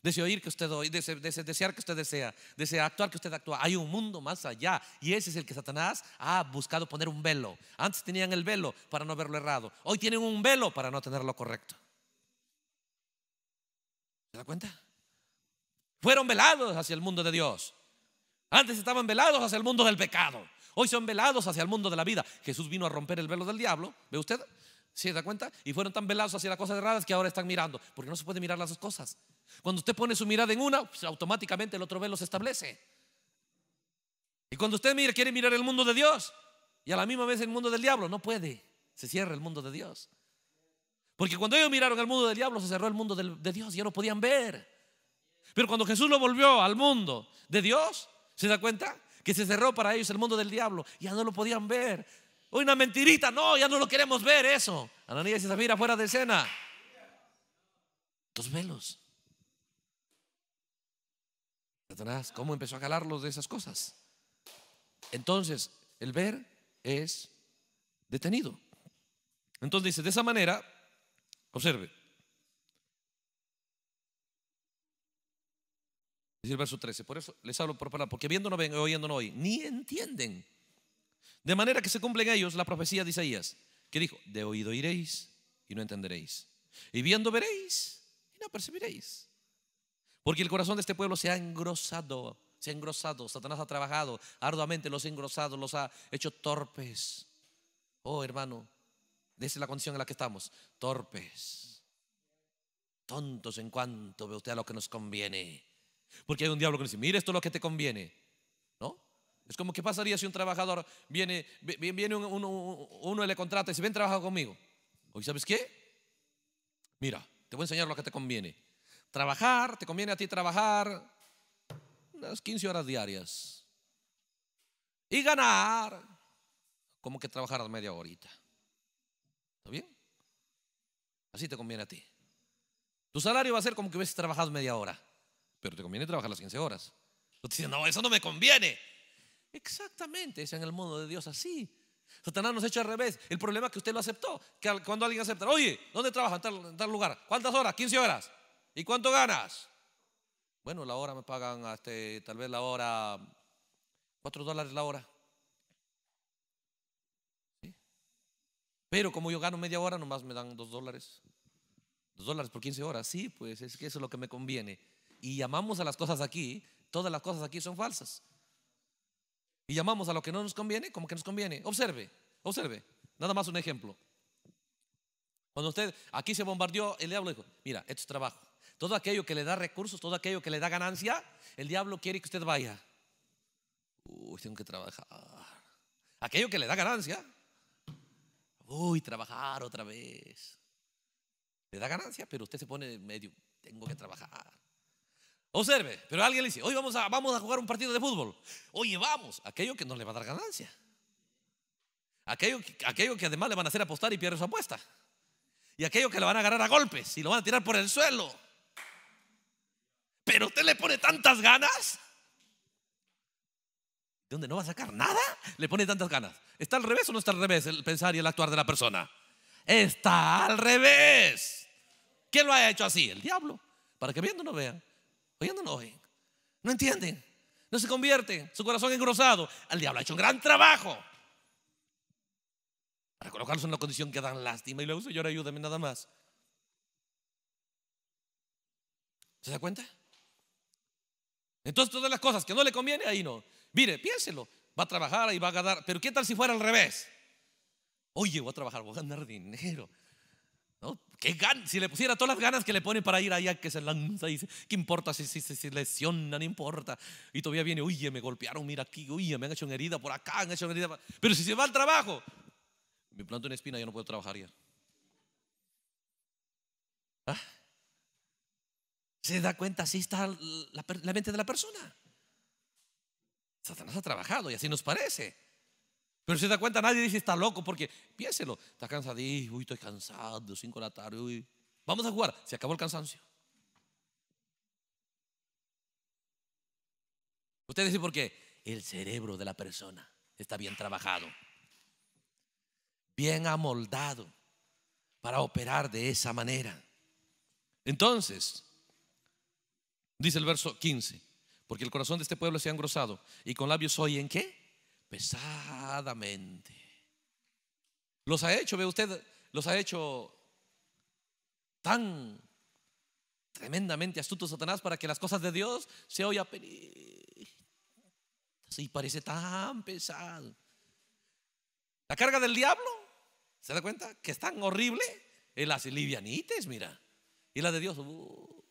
de ese oír que usted oye, de ese, desear que usted desea, de ese actuar que usted actúa. Hay un mundo más allá y ese es el que Satanás ha buscado poner un velo. Antes tenían el velo para no verlo errado, hoy tienen un velo para no tenerlo correcto. ¿Se da cuenta? Fueron velados hacia el mundo de Dios. Antes estaban velados hacia el mundo del pecado. Hoy son velados hacia el mundo de la vida. Jesús vino a romper el velo del diablo. ¿Ve usted? se da cuenta? Y fueron tan velados hacia las cosas erradas que ahora están mirando, porque no se puede mirar las dos cosas. Cuando usted pone su mirada en una, pues, automáticamente el otro velo se establece. Y cuando usted quiere mirar el mundo de Dios y a la misma vez el mundo del diablo, no puede. Se cierra el mundo de Dios. Porque cuando ellos miraron el mundo del diablo, se cerró el mundo de Dios, ya no podían ver. Pero cuando Jesús lo volvió al mundo de Dios, ¿se da cuenta? que se cerró para ellos el mundo del diablo, ya no lo podían ver. Hoy una mentirita, no, ya no lo queremos ver eso. Ananías y Mira, fuera de escena. dos velos. Satanás, ¿cómo empezó a calarlos de esas cosas? Entonces, el ver es detenido. Entonces dice, de esa manera, observe, Dice el verso 13, por eso les hablo por palabra, porque viendo no ven, oyendo no oyen, ni entienden. De manera que se cumplen ellos la profecía de Isaías, que dijo, de oído iréis y no entenderéis, y viendo veréis y no percibiréis. Porque el corazón de este pueblo se ha engrosado, se ha engrosado, Satanás ha trabajado arduamente, los ha engrosado, los ha hecho torpes. Oh hermano, esa es la condición en la que estamos, torpes, tontos en cuanto ve usted a lo que nos conviene porque hay un diablo que dice, mira, esto es lo que te conviene. ¿No? Es como que pasaría si un trabajador viene, viene uno, y le contrata y dice, ven, trabaja conmigo. Hoy, ¿sabes qué? Mira, te voy a enseñar lo que te conviene. Trabajar, te conviene a ti trabajar unas 15 horas diarias. Y ganar, como que trabajar media horita. ¿Está bien? Así te conviene a ti. Tu salario va a ser como que hubiese trabajado media hora pero te conviene trabajar las 15 horas. no, eso no me conviene. Exactamente, es en el mundo de Dios así. Satanás nos ha hecho al revés. El problema es que usted lo aceptó. Que cuando alguien acepta, oye, ¿dónde trabaja En tal, lugar. ¿Cuántas horas? 15 horas. ¿Y cuánto ganas? Bueno, la hora me pagan, hasta, ah, este, tal vez la hora, 4 dólares la hora. Pero como yo gano media hora, nomás me dan 2 dólares. 2 dólares por 15 horas. Sí, pues es que eso es lo que me conviene y llamamos a las cosas aquí, todas las cosas aquí son falsas. Y llamamos a lo que no nos conviene como que nos conviene. Observe, observe. Nada más un ejemplo. Cuando usted aquí se bombardeó, el diablo dijo, mira, esto es trabajo. Todo aquello que le da recursos, todo aquello que le da ganancia, el diablo quiere que usted vaya. Uy, tengo que trabajar. Aquello que le da ganancia. Uy, trabajar otra vez. Le da ganancia, pero usted se pone en medio, tengo que trabajar. Observe, pero alguien le dice, hoy vamos a, vamos a jugar un partido de fútbol. Oye, vamos, aquello que no le va a dar ganancia. Aquello, aquello que además le van a hacer apostar y pierde su apuesta. Y aquello que le van a agarrar a golpes y lo van a tirar por el suelo. Pero usted le pone tantas ganas. ¿De dónde no va a sacar nada? Le pone tantas ganas. ¿Está al revés o no está al revés el pensar y el actuar de la persona? Está al revés. ¿Quién lo ha hecho así? El diablo. Para que viendo no vean. Oye, no No entienden. No se convierte Su corazón engrosado. Al diablo ha hecho un gran trabajo para colocarlos en una condición que dan lástima y luego, Señor, ayúdame nada más. ¿Se da cuenta? Entonces, todas las cosas que no le conviene, ahí no. Mire, piénselo. Va a trabajar y va a ganar. Pero ¿qué tal si fuera al revés? Oye, voy a trabajar, voy a ganar dinero si le pusiera todas las ganas que le ponen para ir allá, que se lanza y dice, ¿qué importa si se si, lesiona? No importa. Y todavía viene, oye me golpearon, mira aquí, oye me han hecho una herida por acá, han hecho una herida. Pero si se va al trabajo, me planto una espina, ya no puedo trabajar ya. ¿Ah? Se da cuenta, así está la mente de la persona. Satanás ha trabajado y así nos parece. Pero si se da cuenta, nadie dice está loco, porque piéselo, está cansadísimo, uy, estoy cansado, 5 de la tarde, uy. Vamos a jugar, se acabó el cansancio. Ustedes dice por qué? El cerebro de la persona está bien trabajado, bien amoldado para operar de esa manera. Entonces, dice el verso 15, porque el corazón de este pueblo se ha engrosado y con labios hoy en qué? pesadamente. Los ha hecho, ve usted, los ha hecho tan tremendamente astuto Satanás para que las cosas de Dios se oya Sí, parece tan pesado. La carga del diablo, ¿se da cuenta? Que es tan horrible. en las livianites, mira. Y la de Dios. Uh.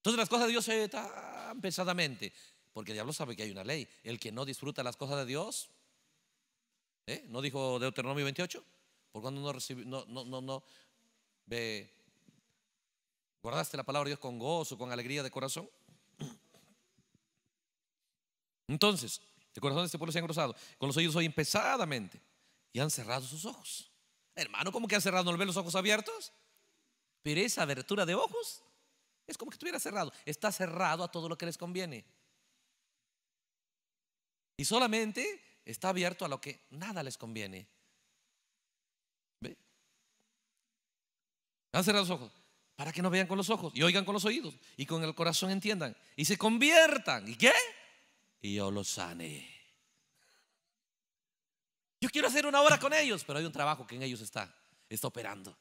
Entonces las cosas de Dios se ve tan pesadamente. Porque el diablo sabe que hay una ley. El que no disfruta las cosas de Dios, ¿eh? ¿no dijo Deuteronomio 28? Por cuando no recibió no, no, no, no guardaste la palabra de Dios con gozo, con alegría de corazón. Entonces, el corazón de este pueblo se ha engrosado, con los oídos oyen pesadamente y han cerrado sus ojos. Hermano, ¿cómo que han cerrado? ¿No ven los ojos abiertos? Pero esa abertura de ojos es como que estuviera cerrado. Está cerrado a todo lo que les conviene. Y solamente está abierto a lo que nada les conviene. ¿Ve? los ojos para que no vean con los ojos y oigan con los oídos y con el corazón entiendan y se conviertan. ¿Y qué? Y yo los sane. Yo quiero hacer una hora con ellos, pero hay un trabajo que en ellos está, está operando.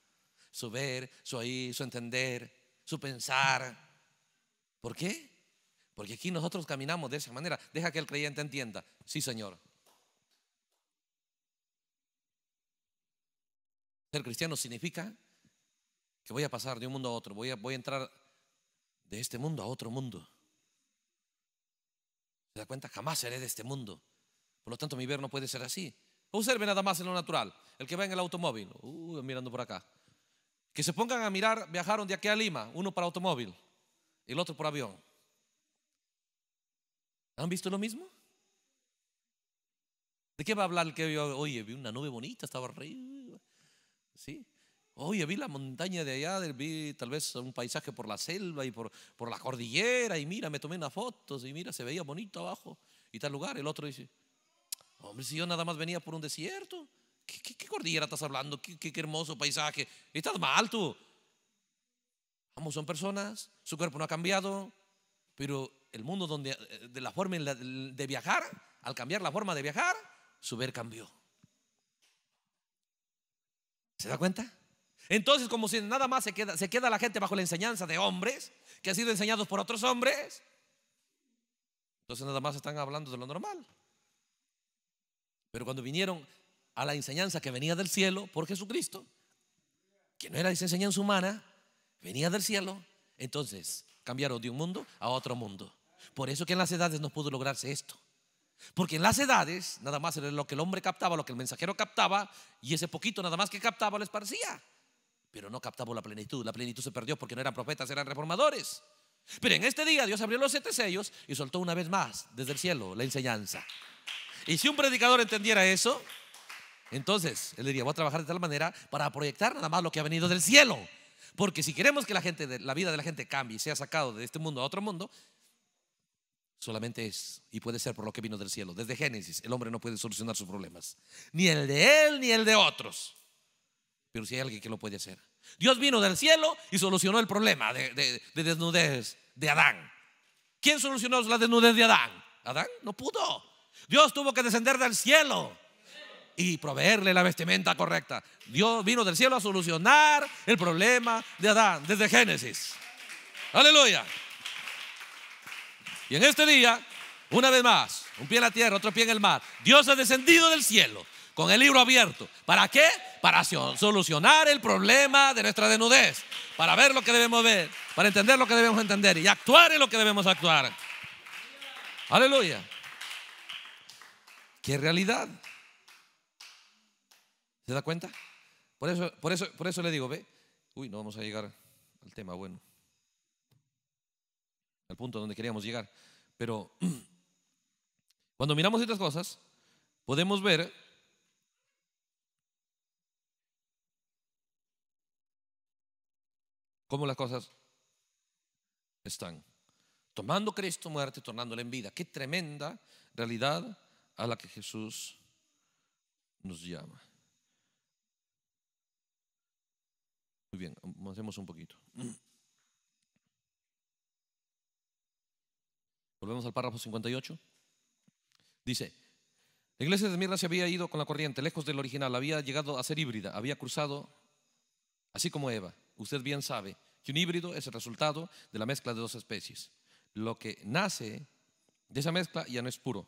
Su ver, su oír, su entender, su pensar. ¿Por qué? Porque aquí nosotros caminamos de esa manera. Deja que el creyente entienda. Sí, Señor. Ser cristiano significa que voy a pasar de un mundo a otro. Voy a, entrar de este mundo a otro mundo. ¿Se da cuenta? Jamás seré de este mundo. Por lo tanto, mi ver no puede ser así. Observe nada más en lo natural. El que va en el automóvil, uh, mirando por acá. Que se pongan a mirar, viajaron de aquí a Lima, uno para automóvil, el otro por avión. ¿Han visto lo mismo? ¿De qué va a hablar el que vio? Oye, vi una nube bonita, estaba arriba. ¿Sí? Oye, vi la montaña de allá, vi tal vez un paisaje por la selva y por, por la cordillera. Y mira, me tomé unas fotos y mira, se veía bonito abajo y tal lugar. El otro dice, hombre, si yo nada más venía por un desierto. ¿Qué, cordillera estás hablando? ¿Qué, hermoso paisaje? Estás mal tú. Vamos, son personas, su cuerpo no ha cambiado, pero el mundo donde, eh, de la forma de viajar, al cambiar la forma de viajar, su ver cambió. ¿Se da cuenta? Entonces, como si nada más se queda, se queda la gente bajo la enseñanza de hombres que han sido enseñados por otros hombres, entonces nada más están hablando de lo normal. Pero cuando vinieron a la enseñanza que venía del cielo por Jesucristo, que no era esa enseñanza humana, venía del cielo, entonces Cambiaron de un mundo a otro mundo. Por eso que en las edades no pudo lograrse esto. Porque en las edades nada más era lo que el hombre captaba, lo que el mensajero captaba, y ese poquito nada más que captaba les parecía. Pero no captaba la plenitud. La plenitud se perdió porque no eran profetas, eran reformadores. Pero en este día Dios abrió los siete sellos y soltó una vez más desde el cielo la enseñanza. Y si un predicador entendiera eso, entonces él diría, voy a trabajar de tal manera para proyectar nada más lo que ha venido del cielo. Porque si queremos que la, gente la vida de la gente cambie y sea sacado de este mundo a otro mundo, solamente es y puede ser por lo que vino del cielo. Desde Génesis, el hombre no puede solucionar sus problemas, ni el de él ni el de otros. Pero si hay alguien que lo puede hacer. Dios vino del cielo y solucionó el problema de, de desnudez de Adán. ¿Quién solucionó la desnudez de Adán? Adán no pudo. Dios tuvo que descender del cielo y proveerle la vestimenta correcta. Dios vino del cielo a solucionar el problema de Adán desde Génesis. Aleluya. Y en este día, una vez más, un pie en la tierra, otro pie en el mar, Dios ha descendido del cielo con el libro abierto. ¿Para qué? Para solucionar el problema de nuestra desnudez, para ver lo que debemos ver, para entender lo que debemos entender y actuar en lo que debemos actuar. Aleluya. ¿Qué realidad? ¿Se da cuenta? Por eso, por eso, por eso le digo, ve. Uy, no vamos a llegar al tema bueno, al punto donde queríamos llegar. Pero cuando miramos estas cosas, podemos ver cómo las cosas están. Tomando Cristo muerte, tornándole en vida. Qué tremenda realidad a la que Jesús nos llama. Muy bien, avancemos un poquito. Volvemos al párrafo 58. Dice, la iglesia de mirna se había ido con la corriente, lejos del original, había llegado a ser híbrida, había cruzado, así como Eva. Usted bien sabe que un híbrido es el resultado de la mezcla de dos especies. Lo que nace de esa mezcla ya no es puro,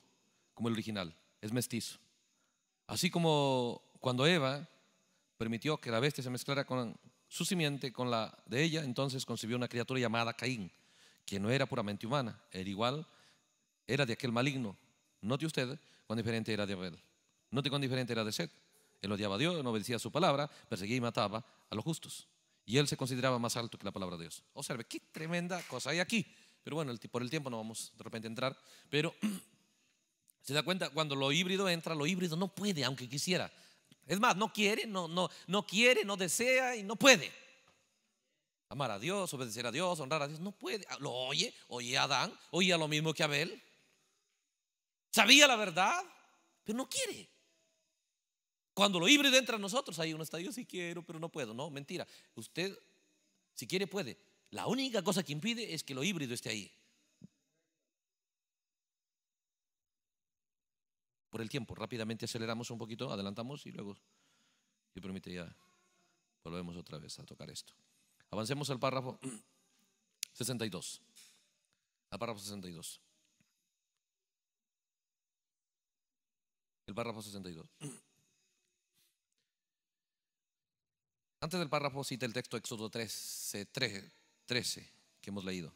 como el original, es mestizo. Así como cuando Eva permitió que la bestia se mezclara con su simiente con la de ella, entonces concibió una criatura llamada Caín, que no era puramente humana, era igual, era de aquel maligno. Note usted cuán diferente era de Abel. Note cuán diferente era de Seth. Él odiaba a Dios, no obedecía a su palabra, perseguía y mataba a los justos. Y él se consideraba más alto que la palabra de Dios. Observe, qué tremenda cosa hay aquí. Pero bueno, por el tiempo no vamos de repente a entrar. Pero se da cuenta, cuando lo híbrido entra, lo híbrido no puede, aunque quisiera. Es más, no quiere, no, no, no quiere, no desea y no puede. Amar a Dios, obedecer a Dios, honrar a Dios, no puede. Ah, lo oye, oye a Adán, oía lo mismo que Abel. Sabía la verdad, pero no quiere. Cuando lo híbrido entra a nosotros, ahí uno está, yo sí quiero, pero no puedo. No, mentira. Usted, si quiere, puede. La única cosa que impide es que lo híbrido esté ahí. por el tiempo. Rápidamente aceleramos un poquito, adelantamos y luego, si permite, ya volvemos otra vez a tocar esto. Avancemos al párrafo 62. Al párrafo 62. El párrafo 62. Antes del párrafo cita el texto Éxodo 13, 13 que hemos leído.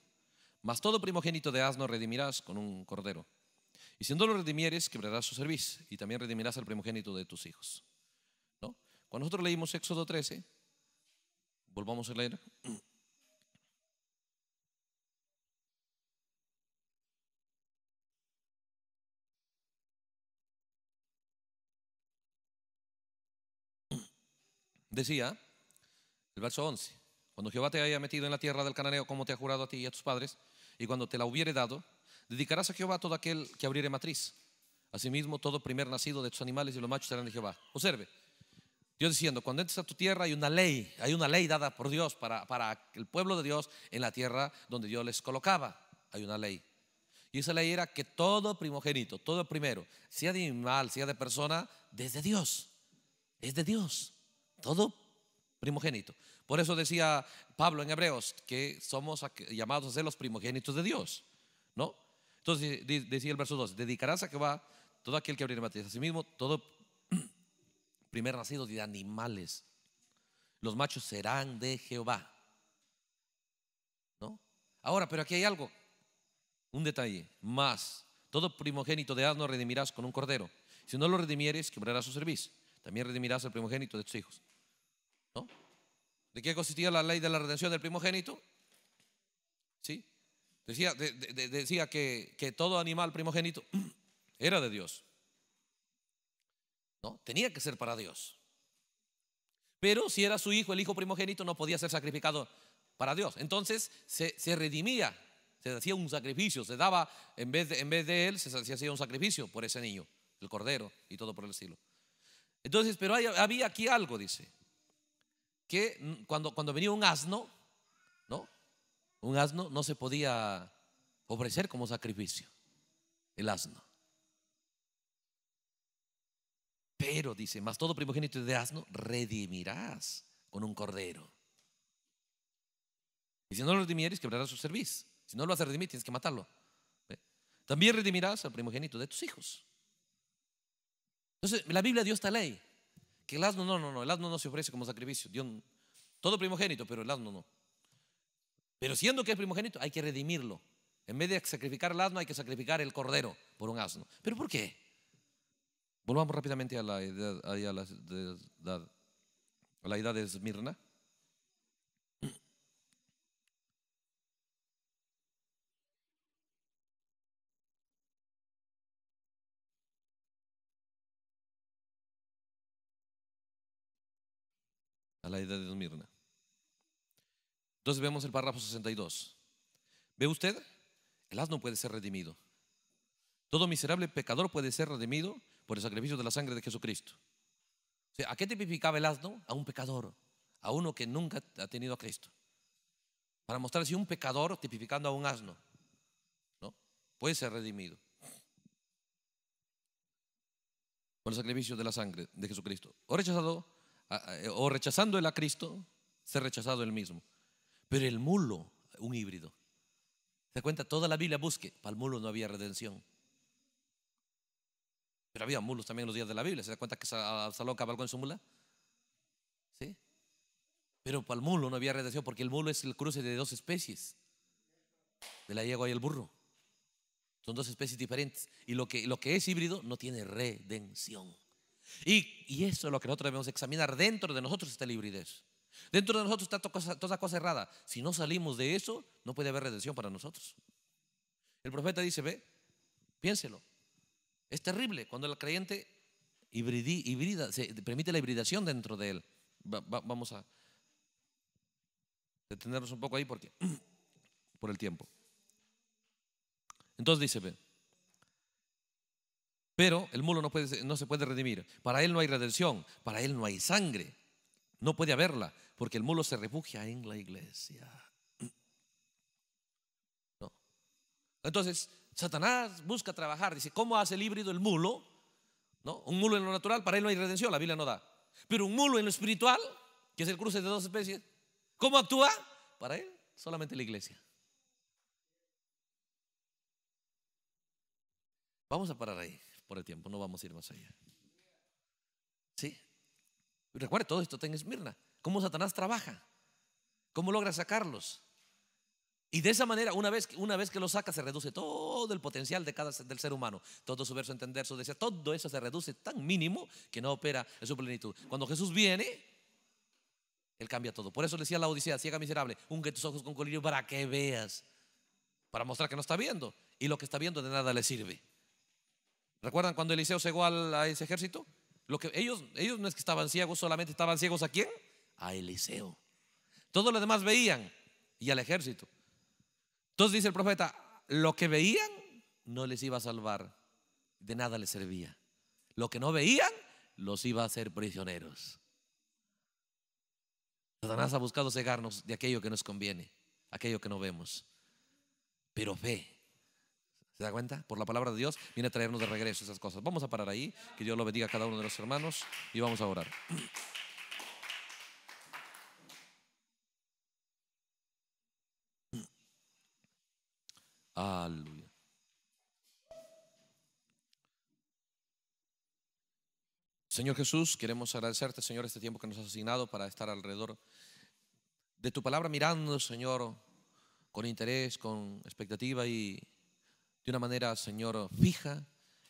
Mas todo primogénito de asno redimirás con un cordero y si no lo redimieres, quebrarás su servicio y también redimirás al primogénito de tus hijos. ¿No? Cuando nosotros leímos Éxodo 13, volvamos a leer. Decía el verso 11, cuando Jehová te haya metido en la tierra del cananeo como te ha jurado a ti y a tus padres, y cuando te la hubiere dado, Dedicarás a Jehová todo aquel que abriere matriz. Asimismo, todo primer nacido de tus animales y los machos serán de Jehová. Observe, Dios diciendo, cuando entres a tu tierra hay una ley, hay una ley dada por Dios para, para el pueblo de Dios en la tierra donde Dios les colocaba. Hay una ley. Y esa ley era que todo primogénito, todo primero, sea de animal, sea de persona, desde Dios. Es de Dios. Todo primogénito. Por eso decía Pablo en Hebreos que somos llamados a ser los primogénitos de Dios, ¿no? Entonces decía el verso 2, dedicarás a Jehová todo aquel que abriere sí Asimismo, todo primer nacido de animales, los machos serán de Jehová. ¿No? Ahora, pero aquí hay algo, un detalle, más, todo primogénito de asno redimirás con un cordero. Si no lo redimieres, quebrará su servicio. También redimirás al primogénito de tus hijos. ¿No? ¿De qué consistía la ley de la redención del primogénito? ¿Sí? Decía, decía que, todo animal primogénito era de Dios. ¿No? Tenía que ser para Dios. Pero si era su hijo, el hijo primogénito, no podía ser sacrificado para Dios. Entonces se, redimía, se hacía un sacrificio, se daba, en vez de, en vez de él, se, hacía un sacrificio por ese niño, el cordero y todo por el estilo. Entonces, pero había aquí algo, dice, que cuando, cuando venía un asno, ¿no? un asno no se podía ofrecer como sacrificio, el asno. Pero dice, más todo primogénito de asno redimirás con un cordero. Y si no lo redimieres, quebrarás su servicio. Si no lo haces redimir, tienes que matarlo. También redimirás al primogénito de tus hijos. Entonces, la Biblia dio esta ley, que el asno no, no, no, el asno no se ofrece como sacrificio. Dio todo primogénito, pero el asno no. Pero siendo que es primogénito, hay que redimirlo. En vez de sacrificar el asno, hay que sacrificar el cordero por un asno. ¿Pero por qué? Volvamos rápidamente a la edad, a la edad, a la edad de Esmirna. A la edad de Esmirna. Entonces vemos el párrafo 62. ¿Ve usted? El asno puede ser redimido. Todo miserable pecador puede ser redimido por el sacrificio de la sangre de Jesucristo. ¿A qué tipificaba el asno? A un pecador, a uno que nunca ha tenido a Cristo. Para mostrar si un pecador tipificando a un asno ¿no? puede ser redimido por el sacrificio de la sangre de Jesucristo. O rechazado, o rechazando el a Cristo, ser rechazado el mismo. Pero el mulo, un híbrido. ¿Se cuenta? Toda la Biblia busque. Para el mulo no había redención. Pero había mulos también en los días de la Biblia. ¿Se da cuenta que Salón cabalgó en su mula? ¿Sí? Pero para el mulo no había redención porque el mulo es el cruce de dos especies. De la yegua y el burro. Son dos especies diferentes. Y lo que, es híbrido no tiene redención. Y, eso es lo que nosotros debemos examinar. Dentro de nosotros está la hibridez. Dentro de nosotros está toda cosa, errada. Si no salimos de eso, no puede haber redención para nosotros. El profeta dice, ve, piénselo. Es terrible cuando el creyente se permite la hibridación dentro de él. vamos a detenernos un poco ahí porque por el tiempo. Entonces dice, ve, pero el mulo no, no se puede redimir. Para él no hay redención, para él no hay sangre. No puede haberla porque el mulo se refugia en la iglesia. Entonces, Satanás busca trabajar. Dice, ¿cómo hace el híbrido el mulo? ¿No? Un mulo en lo natural, para él no hay redención, la Biblia no da. Pero un mulo en lo espiritual, que es el cruce de dos especies, ¿cómo actúa? Para él, solamente la iglesia. Vamos a parar ahí por el tiempo, no vamos a ir más allá. Recuerde, todo esto está en Esmirna. ¿Cómo Satanás trabaja? ¿Cómo logra sacarlos? Y de esa manera, una vez, una vez que lo saca, se reduce todo el potencial de cada, del ser humano. Todo su verso entender, su deseo, todo eso se reduce tan mínimo que no opera en su plenitud. Cuando Jesús viene, Él cambia todo. Por eso le decía a la Odisea, ciega miserable, ungue tus ojos con colirio para que veas, para mostrar que no está viendo. Y lo que está viendo de nada le sirve. ¿Recuerdan cuando Eliseo llegó a ese ejército? que, ellos, ellos no es que estaban ciegos, solamente estaban ciegos a quién? A Eliseo. Todos los demás veían y al ejército. Entonces dice el profeta, lo que veían no les iba a salvar, de nada les servía. Lo que no veían los iba a hacer prisioneros. Satanás ha buscado cegarnos de aquello que nos conviene, aquello que no vemos. Pero fe ¿Se da cuenta? Por la palabra de Dios viene a traernos de regreso esas cosas. Vamos a parar ahí, que Dios lo bendiga a cada uno de los hermanos y vamos a orar. Aleluya. Señor Jesús, queremos agradecerte, Señor, este tiempo que nos has asignado para estar alrededor de tu palabra mirando, Señor, con interés, con expectativa y de una manera, Señor, fija,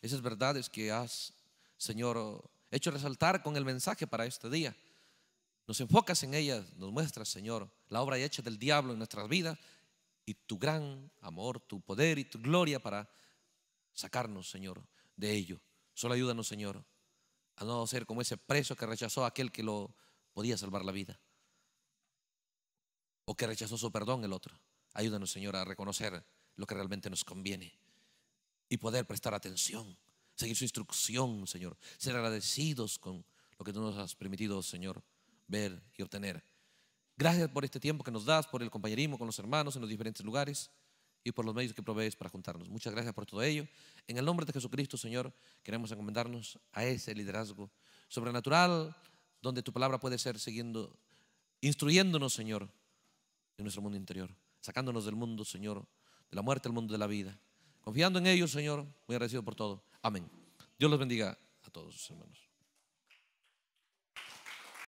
esas verdades que has, Señor, hecho resaltar con el mensaje para este día. Nos enfocas en ellas, nos muestras, Señor, la obra hecha del diablo en nuestras vidas y tu gran amor, tu poder y tu gloria para sacarnos, Señor, de ello. Solo ayúdanos, Señor, a no ser como ese preso que rechazó a aquel que lo podía salvar la vida o que rechazó su perdón el otro. Ayúdanos, Señor, a reconocer lo que realmente nos conviene y poder prestar atención, seguir su instrucción, Señor, ser agradecidos con lo que tú nos has permitido, Señor, ver y obtener. Gracias por este tiempo que nos das, por el compañerismo con los hermanos en los diferentes lugares y por los medios que provees para juntarnos. Muchas gracias por todo ello. En el nombre de Jesucristo, Señor, queremos encomendarnos a ese liderazgo sobrenatural donde tu palabra puede ser siguiendo, instruyéndonos, Señor, en nuestro mundo interior, sacándonos del mundo, Señor, de la muerte al mundo de la vida Confiando en ellos, Señor, muy agradecido por todo. Amén. Dios los bendiga a todos, hermanos.